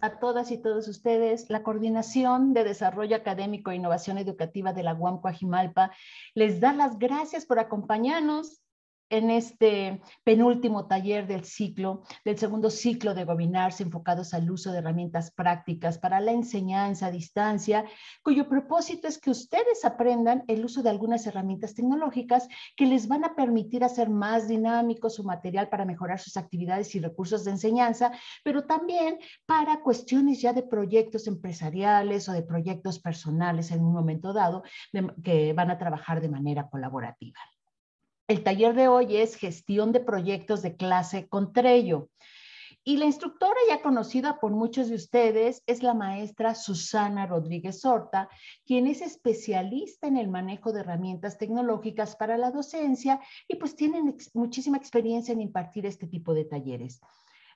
a todas y todos ustedes. La Coordinación de Desarrollo Académico e Innovación Educativa de la UAM Coajimalpa les da las gracias por acompañarnos en este penúltimo taller del ciclo, del segundo ciclo de webinars enfocados al uso de herramientas prácticas para la enseñanza a distancia, cuyo propósito es que ustedes aprendan el uso de algunas herramientas tecnológicas que les van a permitir hacer más dinámico su material para mejorar sus actividades y recursos de enseñanza, pero también para cuestiones ya de proyectos empresariales o de proyectos personales en un momento dado que van a trabajar de manera colaborativa. El taller de hoy es gestión de proyectos de clase con Trello. Y la instructora ya conocida por muchos de ustedes es la maestra Susana Rodríguez Horta, quien es especialista en el manejo de herramientas tecnológicas para la docencia y pues tiene muchísima experiencia en impartir este tipo de talleres.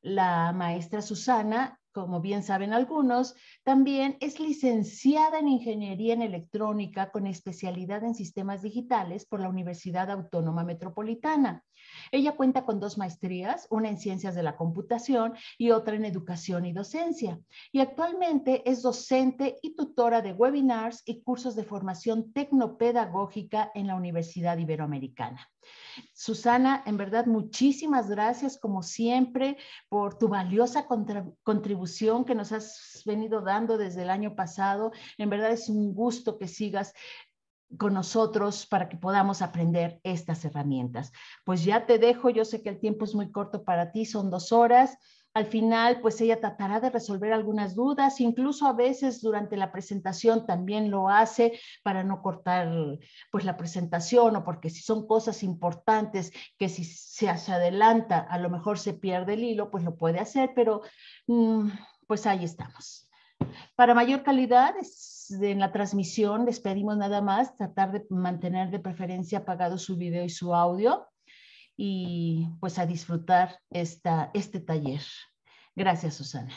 La maestra Susana como bien saben algunos, también es licenciada en Ingeniería en Electrónica con especialidad en Sistemas Digitales por la Universidad Autónoma Metropolitana. Ella cuenta con dos maestrías, una en ciencias de la computación y otra en educación y docencia. Y actualmente es docente y tutora de webinars y cursos de formación tecnopedagógica en la Universidad Iberoamericana. Susana, en verdad, muchísimas gracias como siempre por tu valiosa contribución que nos has venido dando desde el año pasado. En verdad es un gusto que sigas con nosotros para que podamos aprender estas herramientas. Pues ya te dejo, yo sé que el tiempo es muy corto para ti, son dos horas. Al final, pues ella tratará de resolver algunas dudas, incluso a veces durante la presentación también lo hace para no cortar pues la presentación o porque si son cosas importantes que si se adelanta a lo mejor se pierde el hilo, pues lo puede hacer, pero mm, pues ahí estamos. Para mayor calidad en la transmisión, les pedimos nada más tratar de mantener de preferencia apagado su video y su audio y pues a disfrutar esta, este taller. Gracias, Susana.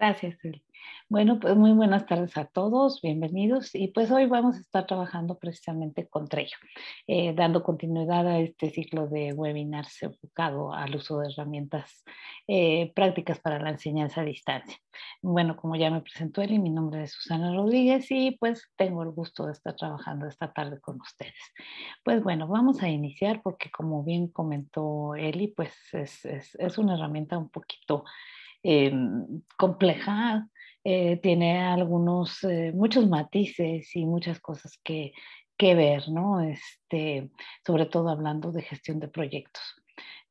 Gracias, Eli. Bueno, pues muy buenas tardes a todos, bienvenidos. Y pues hoy vamos a estar trabajando precisamente con Trello, eh, dando continuidad a este ciclo de webinars enfocado al uso de herramientas eh, prácticas para la enseñanza a distancia. Bueno, como ya me presentó Eli, mi nombre es Susana Rodríguez y pues tengo el gusto de estar trabajando esta tarde con ustedes. Pues bueno, vamos a iniciar porque como bien comentó Eli, pues es, es, es una herramienta un poquito... Em, compleja, eh, tiene algunos, eh, muchos matices y muchas cosas que, que ver, ¿no? Este, sobre todo hablando de gestión de proyectos.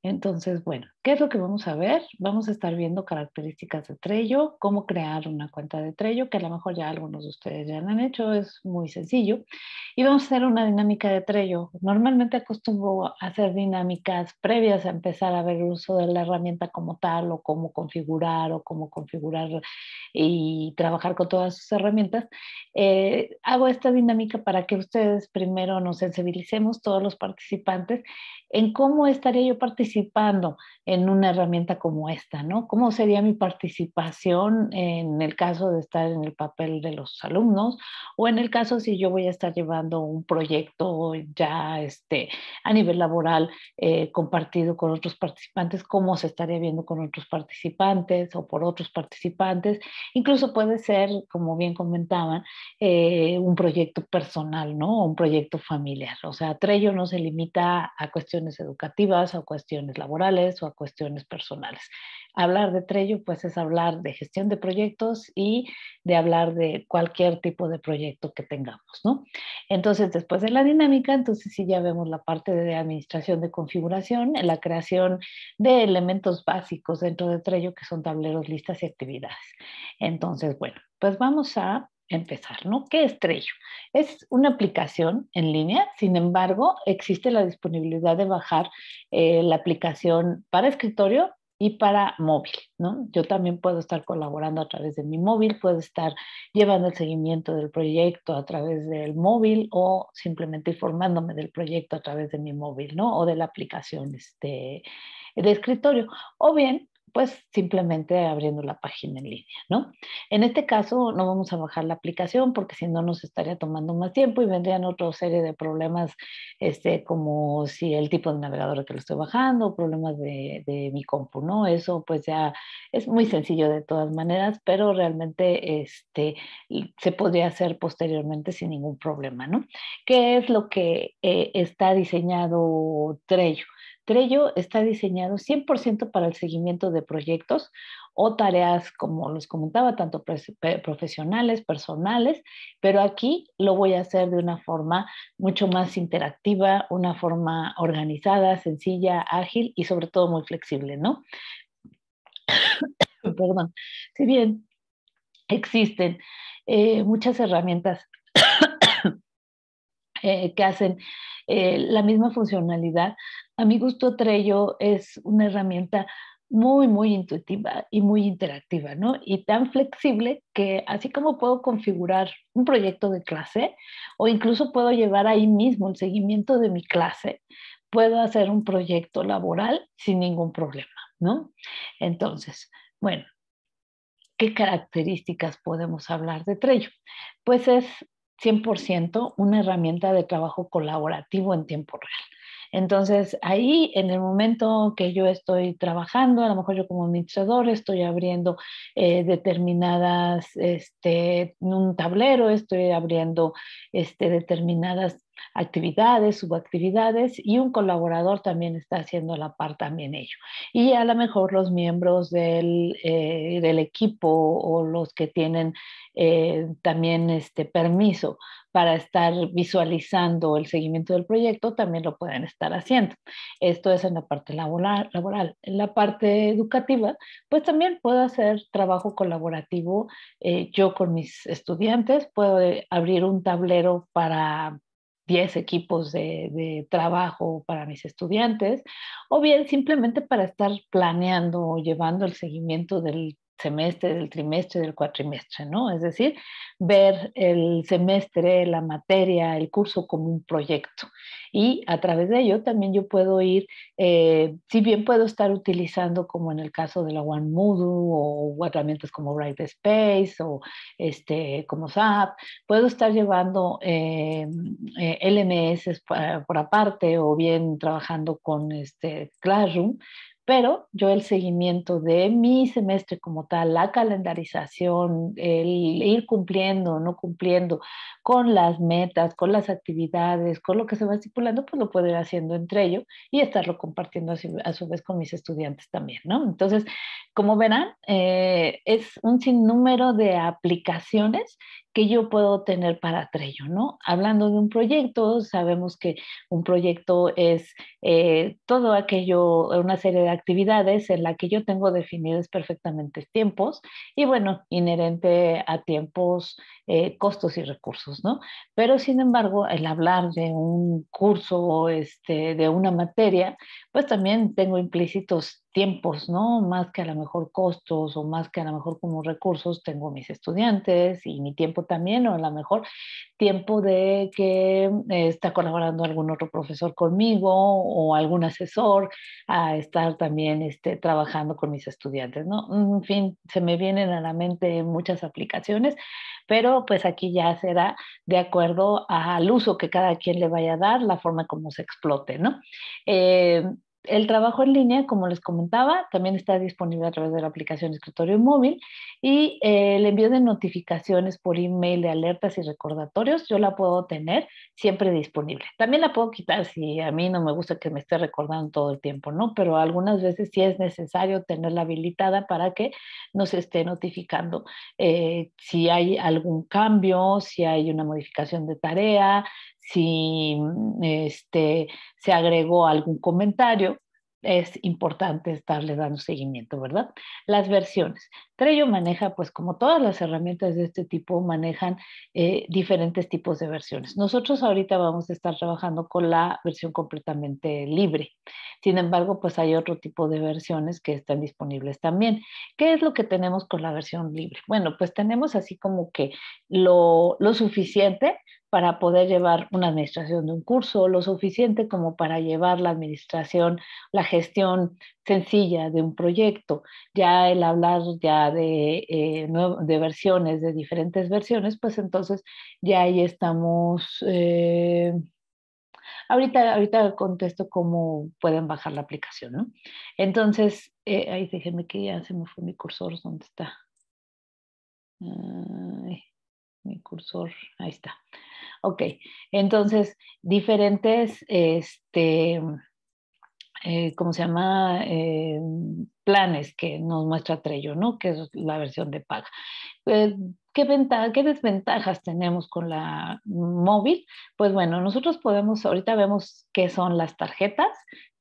Entonces, bueno, es lo que vamos a ver? Vamos a estar viendo características de Trello, cómo crear una cuenta de Trello, que a lo mejor ya algunos de ustedes ya la han hecho, es muy sencillo. Y vamos a hacer una dinámica de Trello. Normalmente acostumbro a hacer dinámicas previas a empezar a ver el uso de la herramienta como tal o cómo configurar o cómo configurar y trabajar con todas sus herramientas. Eh, hago esta dinámica para que ustedes primero nos sensibilicemos, todos los participantes, en cómo estaría yo participando en en una herramienta como esta, ¿no? ¿Cómo sería mi participación en el caso de estar en el papel de los alumnos o en el caso si yo voy a estar llevando un proyecto ya este, a nivel laboral eh, compartido con otros participantes, cómo se estaría viendo con otros participantes o por otros participantes? Incluso puede ser, como bien comentaban, eh, un proyecto personal, ¿no? un proyecto familiar. O sea, Trello no se limita a cuestiones educativas o cuestiones laborales o a cuestiones personales. Hablar de Trello, pues es hablar de gestión de proyectos y de hablar de cualquier tipo de proyecto que tengamos, ¿no? Entonces, después de la dinámica, entonces sí ya vemos la parte de administración de configuración, la creación de elementos básicos dentro de Trello, que son tableros, listas y actividades. Entonces, bueno, pues vamos a empezar, ¿no? ¿Qué estrello. Es una aplicación en línea, sin embargo, existe la disponibilidad de bajar eh, la aplicación para escritorio y para móvil, ¿no? Yo también puedo estar colaborando a través de mi móvil, puedo estar llevando el seguimiento del proyecto a través del móvil o simplemente informándome del proyecto a través de mi móvil, ¿no? O de la aplicación este, de escritorio. O bien pues simplemente abriendo la página en línea, ¿no? En este caso no vamos a bajar la aplicación porque si no nos estaría tomando más tiempo y vendrían otra serie de problemas, este, como si el tipo de navegador que lo estoy bajando, problemas de, mi compu, ¿no? Eso pues ya es muy sencillo de todas maneras, pero realmente este, se podría hacer posteriormente sin ningún problema, ¿no? ¿Qué es lo que eh, está diseñado Trello? Trello está diseñado 100% para el seguimiento de proyectos o tareas, como les comentaba, tanto profesionales, personales, pero aquí lo voy a hacer de una forma mucho más interactiva, una forma organizada, sencilla, ágil y sobre todo muy flexible, ¿no? Perdón. Si bien existen eh, muchas herramientas eh, que hacen eh, la misma funcionalidad, a mi gusto Trello es una herramienta muy, muy intuitiva y muy interactiva, ¿no? Y tan flexible que así como puedo configurar un proyecto de clase o incluso puedo llevar ahí mismo el seguimiento de mi clase, puedo hacer un proyecto laboral sin ningún problema, ¿no? Entonces, bueno, ¿qué características podemos hablar de Trello? Pues es 100% una herramienta de trabajo colaborativo en tiempo real. Entonces, ahí en el momento que yo estoy trabajando, a lo mejor yo como administrador estoy abriendo eh, determinadas, este, un tablero, estoy abriendo este, determinadas actividades, subactividades y un colaborador también está haciendo la parte también ello. Y a lo mejor los miembros del, eh, equipo o los que tienen eh, también este permiso para estar visualizando el seguimiento del proyecto, también lo pueden estar haciendo. Esto es en la parte laboral. laboral. En la parte educativa, pues también puedo hacer trabajo colaborativo eh, yo con mis estudiantes, puedo abrir un tablero para 10 equipos de, de, trabajo para mis estudiantes, o bien simplemente para estar planeando o llevando el seguimiento del semestre, del trimestre, del cuatrimestre, ¿no? Es decir, ver el semestre, la materia, el curso como un proyecto. Y a través de ello también yo puedo ir, eh, si bien puedo estar utilizando como en el caso de la One o herramientas como WriteSpace o este, como SAP, puedo estar llevando em, eh, LMS por, eh, por aparte o bien trabajando con este Classroom, pero yo el seguimiento de mi semestre como tal, la calendarización, el ir cumpliendo, o no cumpliendo con las metas, con las actividades, con lo que se va estipulando, pues lo puedo ir haciendo entre ellos y estarlo compartiendo a su vez con mis estudiantes también, ¿no? Entonces, como verán, eh, es un sinnúmero de aplicaciones que yo puedo tener para Trello, ¿no? Hablando de un proyecto, sabemos que un proyecto es eh, todo aquello, una serie de actividades en la que yo tengo definidos perfectamente tiempos y bueno, inherente a tiempos, eh, costos y recursos, ¿no? Pero sin embargo, el hablar de un curso, este, de una materia, pues también tengo implícitos tiempos, ¿no? Más que a lo mejor costos o más que a lo mejor como recursos, tengo mis estudiantes y mi tiempo también, o a lo mejor tiempo de que está colaborando algún otro profesor conmigo o algún asesor a estar también este, trabajando con mis estudiantes, ¿no? En fin, se me vienen a la mente muchas aplicaciones, pero pues aquí ya será de acuerdo al uso que cada quien le vaya a dar, la forma como se explote, ¿no? Eh, el trabajo en línea, como les comentaba, también está disponible a través de la aplicación Escritorio Móvil y eh, el envío de notificaciones por email de alertas y recordatorios, yo la puedo tener siempre disponible. También la puedo quitar si a mí no me gusta que me esté recordando todo el tiempo, ¿no? Pero algunas veces sí es necesario tenerla habilitada para que nos esté notificando eh, si hay algún cambio, si hay una modificación de tarea, si mm, este, se agregó algún comentario, es importante estarle dando seguimiento, ¿verdad? Las versiones. Trello maneja, pues como todas las herramientas de este tipo, manejan eh, diferentes tipos de versiones. Nosotros ahorita vamos a estar trabajando con la versión completamente libre. Sin embargo, pues hay otro tipo de versiones que están disponibles también. ¿Qué es lo que tenemos con la versión libre? Bueno, pues tenemos así como que lo, lo suficiente para poder llevar una administración de un curso, lo suficiente como para llevar la administración, la gestión sencilla de un proyecto. Ya el hablar ya eh, de, versiones, de diferentes versiones, pues entonces ya ahí estamos. Eh, ahorita, ahorita contesto cómo pueden bajar la aplicación, ¿no? Entonces, eh, ahí déjenme que ya se me fue mi cursor, ¿dónde está? mi cursor, ahí está. Ok, entonces, diferentes, este, eh, ¿cómo se llama? Eh, planes que nos muestra Trello, ¿no? Que es la versión de paga. Eh, ¿qué, ¿Qué desventajas tenemos con la móvil? Pues bueno, nosotros podemos, ahorita vemos qué son las tarjetas,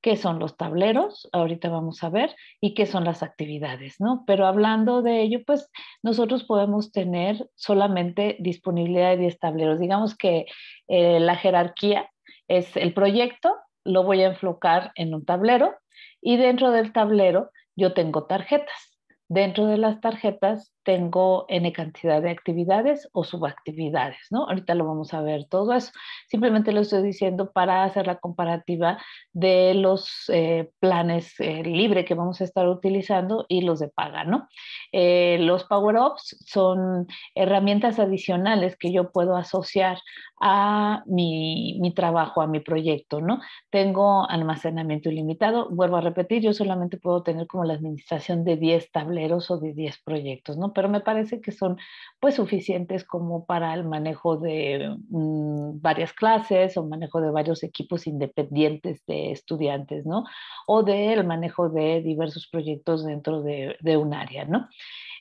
qué son los tableros, ahorita vamos a ver, y qué son las actividades, ¿no? Pero hablando de ello, pues nosotros podemos tener solamente disponibilidad de 10 tableros. Digamos que eh, la jerarquía es el proyecto, lo voy a enfocar en un tablero y dentro del tablero yo tengo tarjetas. Dentro de las tarjetas tengo N cantidad de actividades o subactividades, ¿no? Ahorita lo vamos a ver todo eso. Simplemente lo estoy diciendo para hacer la comparativa de los eh, planes eh, libre que vamos a estar utilizando y los de paga, ¿no? Eh, los Power-Ups son herramientas adicionales que yo puedo asociar a mi, trabajo, a mi proyecto, ¿no? Tengo almacenamiento ilimitado, vuelvo a repetir, yo solamente puedo tener como la administración de 10 tabletas o de 10 proyectos, ¿no? Pero me parece que son pues suficientes como para el manejo de mm, varias clases o manejo de varios equipos independientes de estudiantes, ¿no? O del manejo de diversos proyectos dentro de, de un área, ¿no?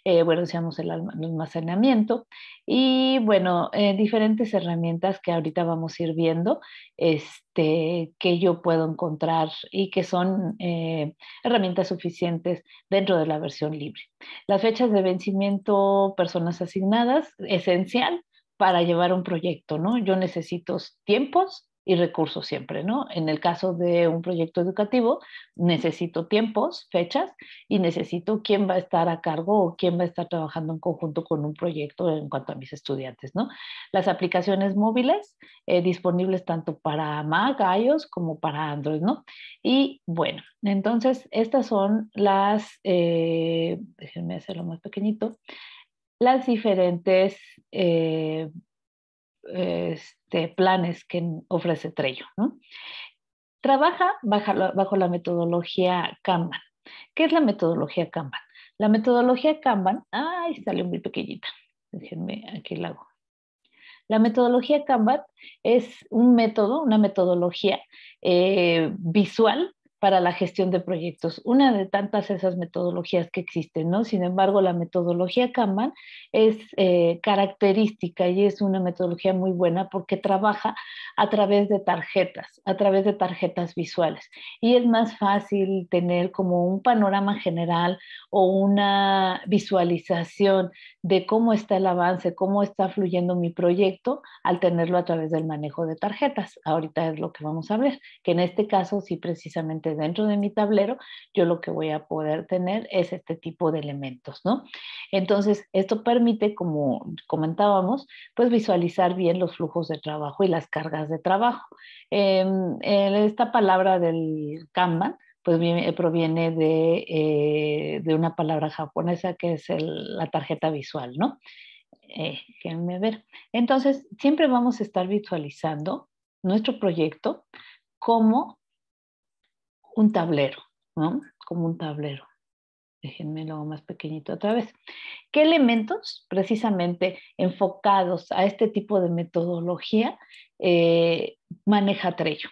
Eh, bueno, decíamos el almacenamiento y bueno, eh, diferentes herramientas que ahorita vamos a ir viendo, este, que yo puedo encontrar y que son eh, herramientas suficientes dentro de la versión libre. Las fechas de vencimiento, personas asignadas, esencial para llevar un proyecto, ¿no? Yo necesito tiempos, y recursos siempre, ¿no? En el caso de un proyecto educativo, necesito tiempos, fechas y necesito quién va a estar a cargo o quién va a estar trabajando en conjunto con un proyecto en cuanto a mis estudiantes, ¿no? Las aplicaciones móviles eh, disponibles tanto para Mac, iOS como para Android, ¿no? Y bueno, entonces estas son las, eh, déjenme hacerlo más pequeñito, las diferentes... Eh, este, planes que ofrece Trello. ¿no? Trabaja bajo la, metodología Kanban. ¿Qué es la metodología Kanban? La metodología Kanban, ay, salió muy pequeñita. Déjenme, aquí la hago. La metodología Kanban es un método, una metodología eh, visual para la gestión de proyectos, una de tantas esas metodologías que existen, ¿no? Sin embargo, la metodología Kanban es eh, característica y es una metodología muy buena porque trabaja a través de tarjetas, a través de tarjetas visuales. Y es más fácil tener como un panorama general o una visualización de cómo está el avance, cómo está fluyendo mi proyecto al tenerlo a través del manejo de tarjetas. Ahorita es lo que vamos a ver, que en este caso sí precisamente dentro de mi tablero, yo lo que voy a poder tener es este tipo de elementos, ¿no? Entonces, esto permite, como comentábamos, pues visualizar bien los flujos de trabajo y las cargas de trabajo. Em, esta palabra del Kanban, pues proviene eh, de, una palabra japonesa que es la tarjeta visual, ¿no? déjenme ver. Entonces, siempre vamos a estar visualizando nuestro proyecto como un tablero, ¿no? Como un tablero. Déjenme lo más pequeñito otra vez. ¿Qué elementos precisamente enfocados a este tipo de metodología eh, maneja Trello?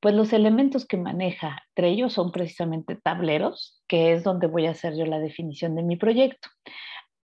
Pues los elementos que maneja Trello son precisamente tableros, que es donde voy a hacer yo la definición de mi proyecto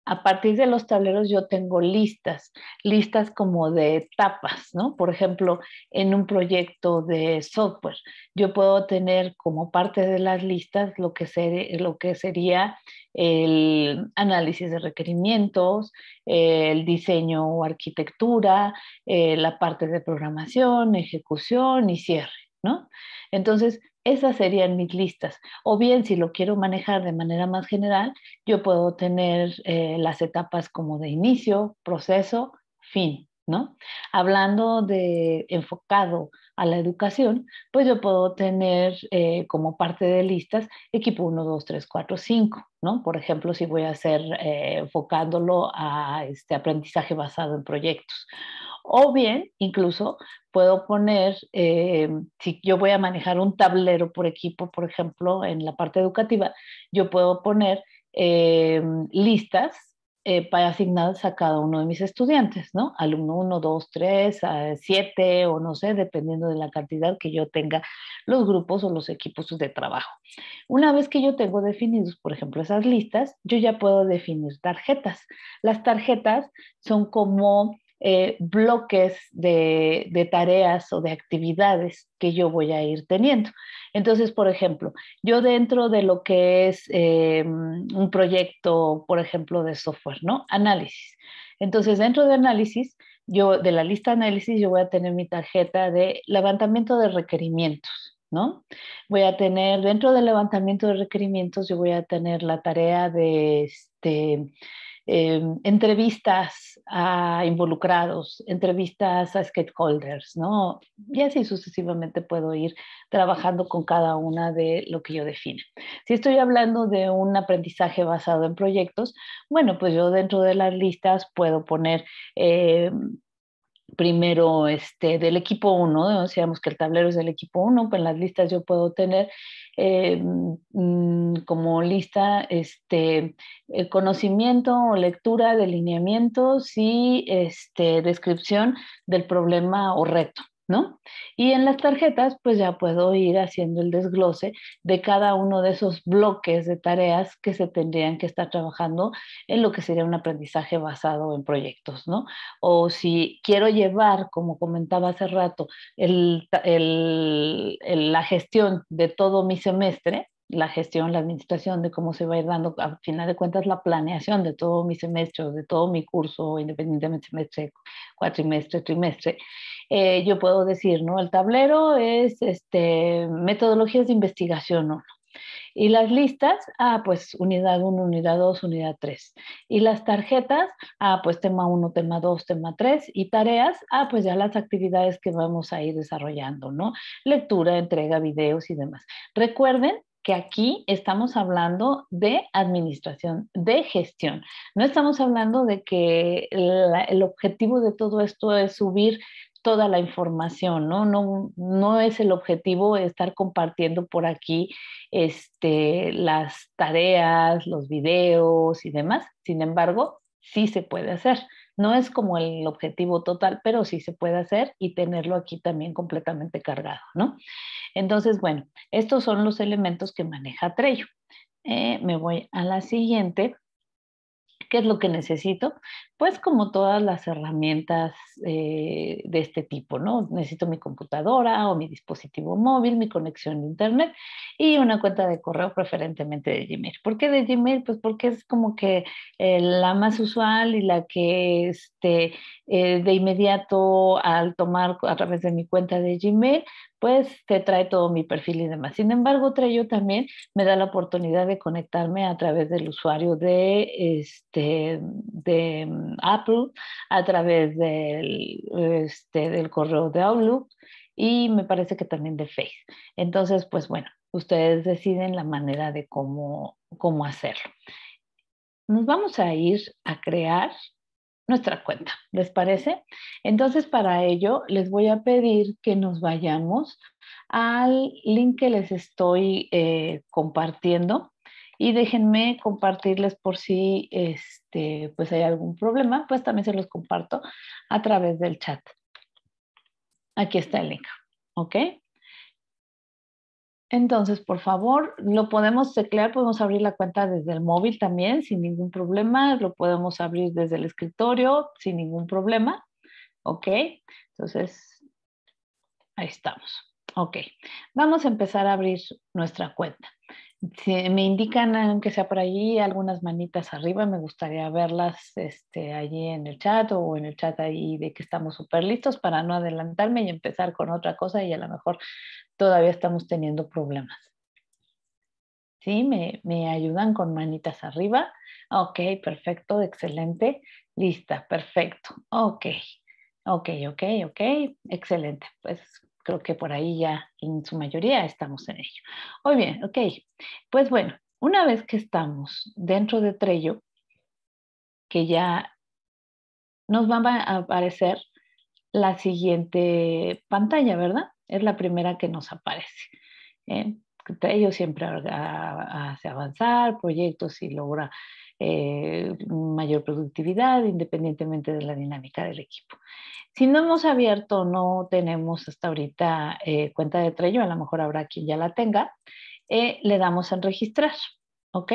a partir de los tableros yo tengo listas, listas como de etapas, ¿no? Por ejemplo, en un proyecto de software, yo puedo tener como parte de las listas lo que, lo que sería el análisis de requerimientos, el diseño o arquitectura, eh, la parte de programación, ejecución y cierre, ¿no? Entonces, esas serían mis listas. O bien, si lo quiero manejar de manera más general, yo puedo tener eh, las etapas como de inicio, proceso, fin, ¿no? Hablando de enfocado a la educación, pues yo puedo tener eh, como parte de listas equipo 1, 2, 3, 4, 5, ¿no? Por ejemplo, si voy a hacer eh, enfocándolo a este aprendizaje basado en proyectos o bien, incluso puedo poner, eh, si yo voy a manejar un tablero por equipo, por ejemplo, en la parte educativa, yo puedo poner eh, listas eh, para asignadas a cada uno de mis estudiantes, ¿no? Alumno 1, 2, 3, 7 o no sé, dependiendo de la cantidad que yo tenga los grupos o los equipos de trabajo. Una vez que yo tengo definidos, por ejemplo, esas listas, yo ya puedo definir tarjetas. Las tarjetas son como eh, bloques de, tareas o de actividades que yo voy a ir teniendo. Entonces, por ejemplo, yo dentro de lo que es eh, un proyecto, por ejemplo, de software, ¿no? Análisis. Entonces, dentro de análisis, yo de la lista análisis, yo voy a tener mi tarjeta de levantamiento de requerimientos, ¿no? Voy a tener, dentro del levantamiento de requerimientos, yo voy a tener la tarea de, este, Em, entrevistas a involucrados, entrevistas a stakeholders, ¿no? Y así sucesivamente puedo ir trabajando con cada una de lo que yo define. Si estoy hablando de un aprendizaje basado en proyectos, bueno, pues yo dentro de las listas puedo poner... Em, primero este, del equipo 1, decíamos que el tablero es del equipo 1, pues en las listas yo puedo tener eh, mm, como lista este, conocimiento o lectura, delineamientos y este, descripción del problema o reto. ¿no? Y en las tarjetas, pues ya puedo ir haciendo el desglose de cada uno de esos bloques de tareas que se tendrían que estar trabajando en lo que sería un aprendizaje basado en proyectos, ¿no? O si quiero llevar, como comentaba hace rato, el, la gestión de todo mi semestre, la gestión, la administración de cómo se va a ir dando, al final de cuentas, la planeación de todo mi semestre, de todo mi curso, independientemente semestre, cuatrimestre, trimestre, eh, yo puedo decir, ¿no? El tablero es este, metodologías de investigación ¿no? Y las listas, ah, pues unidad 1, unidad 2, unidad 3. Y las tarjetas, ah, pues tema 1, tema 2, tema 3. Y tareas, ah, pues ya las actividades que vamos a ir desarrollando, ¿no? Lectura, entrega, videos y demás. Recuerden que aquí estamos hablando de administración, de gestión. No estamos hablando de que el objetivo de todo esto es subir toda la información, ¿no? No, no es el objetivo estar compartiendo por aquí este, las tareas, los videos y demás. Sin embargo, sí se puede hacer. No es como el objetivo total, pero sí se puede hacer y tenerlo aquí también completamente cargado, ¿no? Entonces, bueno, estos son los elementos que maneja Trello. Eh, me voy a la siguiente ¿Qué es lo que necesito? Pues como todas las herramientas eh, de este tipo, ¿no? Necesito mi computadora o mi dispositivo móvil, mi conexión a internet y una cuenta de correo preferentemente de Gmail. ¿Por qué de Gmail? Pues porque es como que eh, la más usual y la que este, eh, de inmediato al tomar a través de mi cuenta de Gmail, pues te trae todo mi perfil y demás. Sin embargo, yo también me da la oportunidad de conectarme a través del usuario de, este, de mm, Apple, a través del, este, del correo de Outlook y me parece que también de Face. Entonces, pues bueno, ustedes deciden la manera de cómo hacerlo. Nos vamos a ir a crear nuestra cuenta, ¿les parece? Entonces, para ello, les voy a pedir que nos vayamos al link que les estoy eh, compartiendo y déjenme compartirles por si este, pues hay algún problema, pues también se los comparto a través del chat. Aquí está el link, ¿ok? Entonces, por favor, lo podemos teclear, podemos abrir la cuenta desde el móvil también sin ningún problema, lo podemos abrir desde el escritorio sin ningún problema, ¿ok? Entonces, ahí estamos. Ok, vamos a empezar a abrir nuestra cuenta. Si me indican, aunque sea por allí, algunas manitas arriba, me gustaría verlas este, allí en el chat o en el chat ahí de que estamos súper listos para no adelantarme y empezar con otra cosa y a lo mejor todavía estamos teniendo problemas. ¿Sí? ¿Me, ayudan con manitas arriba? Ok, perfecto, excelente. Lista, perfecto. Ok, ok, ok, ok, excelente. Pues creo que por ahí ya en su mayoría estamos en ello. Muy bien, ok. Pues bueno, una vez que estamos dentro de Trello, que ya nos va a aparecer la siguiente pantalla, ¿verdad? es la primera que nos aparece. ¿eh? Ellos siempre hace avanzar proyectos y logra eh, mayor productividad independientemente de la dinámica del equipo. Si no hemos abierto, no tenemos hasta ahorita eh, cuenta de Trello, a lo mejor habrá quien ya la tenga, eh, le damos en registrar, ¿ok?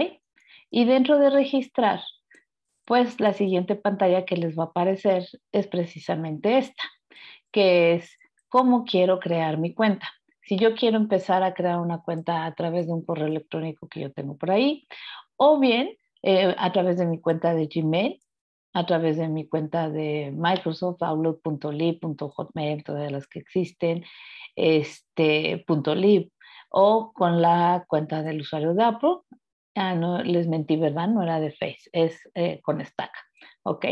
Y dentro de registrar, pues la siguiente pantalla que les va a aparecer es precisamente esta, que es cómo quiero crear mi cuenta. Si yo quiero empezar a crear una cuenta a través de un correo electrónico que yo tengo por ahí, o bien eh, a través de mi cuenta de Gmail, a través de mi cuenta de Microsoft, Outlook.lib.hotmail, todas las que existen, este, .lib, o con la cuenta del usuario de Apple. Ah, no les mentí, ¿verdad? No era de Face, es eh, con Stack. ¿Ok?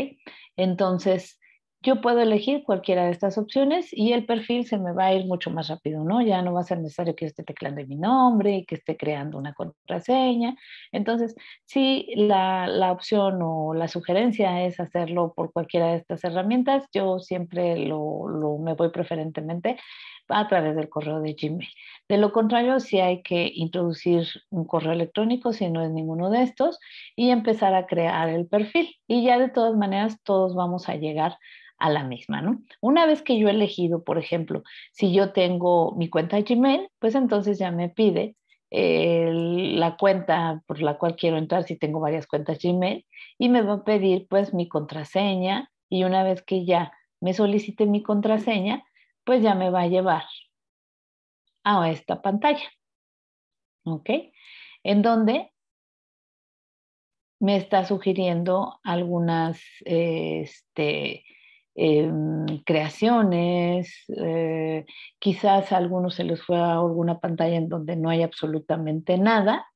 Entonces, yo puedo elegir cualquiera de estas opciones y el perfil se me va a ir mucho más rápido, ¿no? Ya no va a ser necesario que esté teclando mi nombre y que esté creando una contraseña. Entonces, si la, opción o la sugerencia es hacerlo por cualquiera de estas herramientas, yo siempre lo, me voy preferentemente a través del correo de Gmail. De lo contrario, si hay que introducir un correo electrónico si no es ninguno de estos y empezar a crear el perfil. Y ya de todas maneras, todos vamos a llegar a la misma, ¿no? Una vez que yo he elegido, por ejemplo, si yo tengo mi cuenta Gmail, pues entonces ya me pide eh, la cuenta por la cual quiero entrar, si tengo varias cuentas Gmail, y me va a pedir pues mi contraseña y una vez que ya me solicite mi contraseña, pues ya me va a llevar a esta pantalla. ¿Ok? En donde me está sugiriendo algunas este, em, creaciones, eh, quizás a algunos se les fue a alguna pantalla en donde no hay absolutamente nada.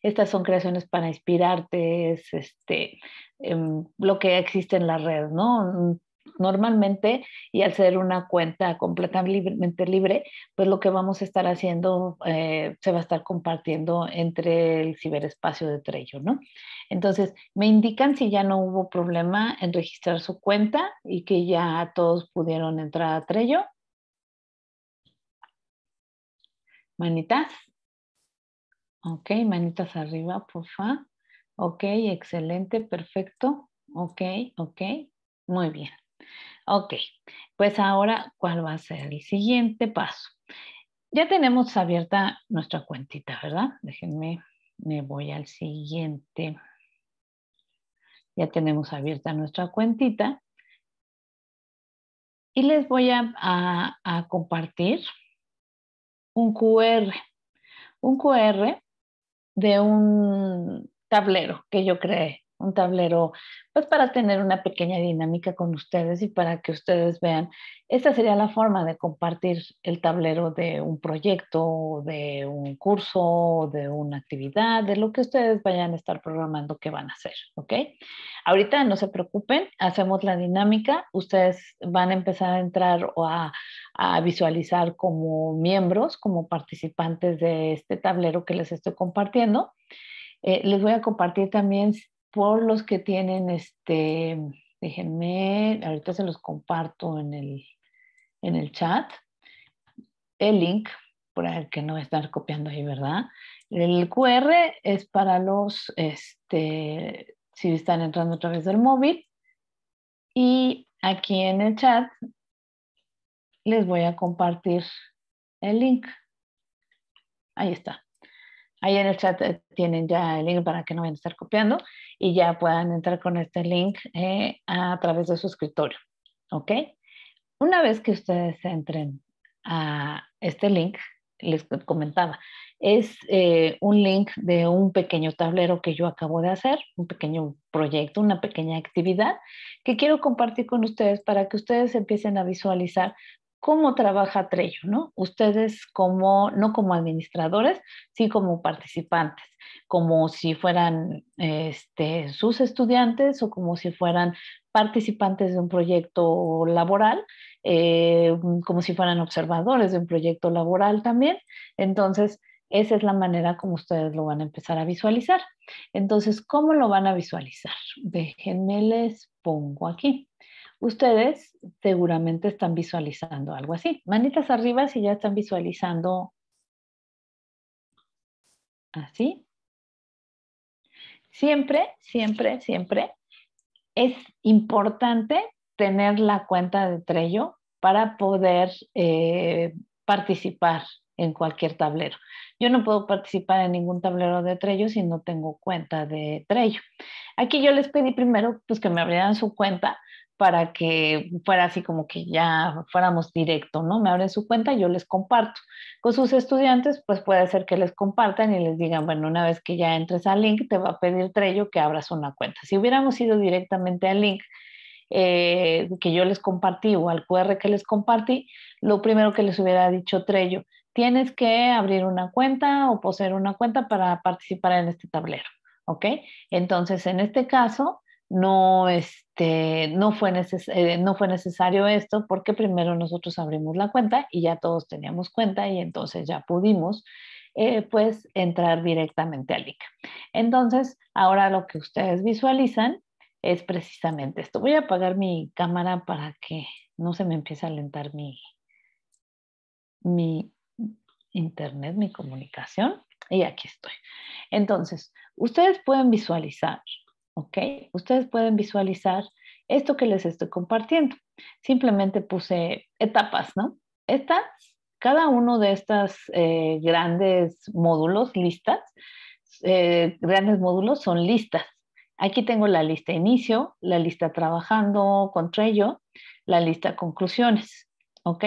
Estas son creaciones para inspirarte, es este, em, lo que existe en la red, ¿no? normalmente y al ser una cuenta completamente libre, pues lo que vamos a estar haciendo eh, se va a estar compartiendo entre el ciberespacio de Trello, ¿no? Entonces, me indican si ya no hubo problema en registrar su cuenta y que ya todos pudieron entrar a Trello. Manitas. Ok, manitas arriba, porfa. Ok, excelente, perfecto. Ok, ok. Muy bien. Ok, pues ahora, ¿cuál va a ser el siguiente paso? Ya tenemos abierta nuestra cuentita, ¿verdad? Déjenme, me voy al siguiente. Ya tenemos abierta nuestra cuentita. Y les voy a, compartir un QR. Un QR de un tablero que yo creé un tablero, pues para tener una pequeña dinámica con ustedes y para que ustedes vean, esta sería la forma de compartir el tablero de un proyecto, de un curso, de una actividad, de lo que ustedes vayan a estar programando que van a hacer, ¿ok? Ahorita no se preocupen, hacemos la dinámica, ustedes van a empezar a entrar o a, a visualizar como miembros, como participantes de este tablero que les estoy compartiendo. Eh, les voy a compartir también por los que tienen este, déjenme, ahorita se los comparto en el, chat, el link, por el que no estar copiando ahí, ¿verdad? El QR es para los, este, si están entrando a través del móvil. Y aquí en el chat les voy a compartir el link. Ahí está. Ahí en el chat eh, tienen ya el link para que no vayan a estar copiando y ya puedan entrar con este link eh, a través de su escritorio. ¿Ok? Una vez que ustedes entren a este link, les comentaba, es eh, un link de un pequeño tablero que yo acabo de hacer, un pequeño proyecto, una pequeña actividad que quiero compartir con ustedes para que ustedes empiecen a visualizar cómo trabaja Trello, ¿no? Ustedes como, no como administradores, sí como participantes, como si fueran este, sus estudiantes o como si fueran participantes de un proyecto laboral, eh, como si fueran observadores de un proyecto laboral también. Entonces, esa es la manera como ustedes lo van a empezar a visualizar. Entonces, ¿cómo lo van a visualizar? Déjenme les pongo aquí. Ustedes seguramente están visualizando algo así. Manitas arriba si ya están visualizando así. Siempre, siempre, siempre es importante tener la cuenta de Trello para poder eh, participar en cualquier tablero. Yo no puedo participar en ningún tablero de Trello si no tengo cuenta de Trello. Aquí yo les pedí primero pues, que me abrieran su cuenta para que fuera así como que ya fuéramos directo, ¿no? Me abren su cuenta y yo les comparto. Con sus estudiantes, pues puede ser que les compartan y les digan, bueno, una vez que ya entres al link, te va a pedir Trello que abras una cuenta. Si hubiéramos ido directamente al link, eh, que yo les compartí o al QR que les compartí, lo primero que les hubiera dicho Trello, tienes que abrir una cuenta o poseer una cuenta para participar en este tablero, ¿ok? Entonces, en este caso, no, este, no, fue eh, no fue necesario esto porque primero nosotros abrimos la cuenta y ya todos teníamos cuenta y entonces ya pudimos eh, pues entrar directamente al ICA. Entonces, ahora lo que ustedes visualizan es precisamente esto. Voy a apagar mi cámara para que no se me empiece a alentar mi, mi internet, mi comunicación. Y aquí estoy. Entonces, ustedes pueden visualizar ¿ok? Ustedes pueden visualizar esto que les estoy compartiendo. Simplemente puse etapas, ¿no? Estas, cada uno de estos eh, grandes módulos, listas, eh, grandes módulos son listas. Aquí tengo la lista inicio, la lista trabajando contra ello, la lista conclusiones, ¿ok?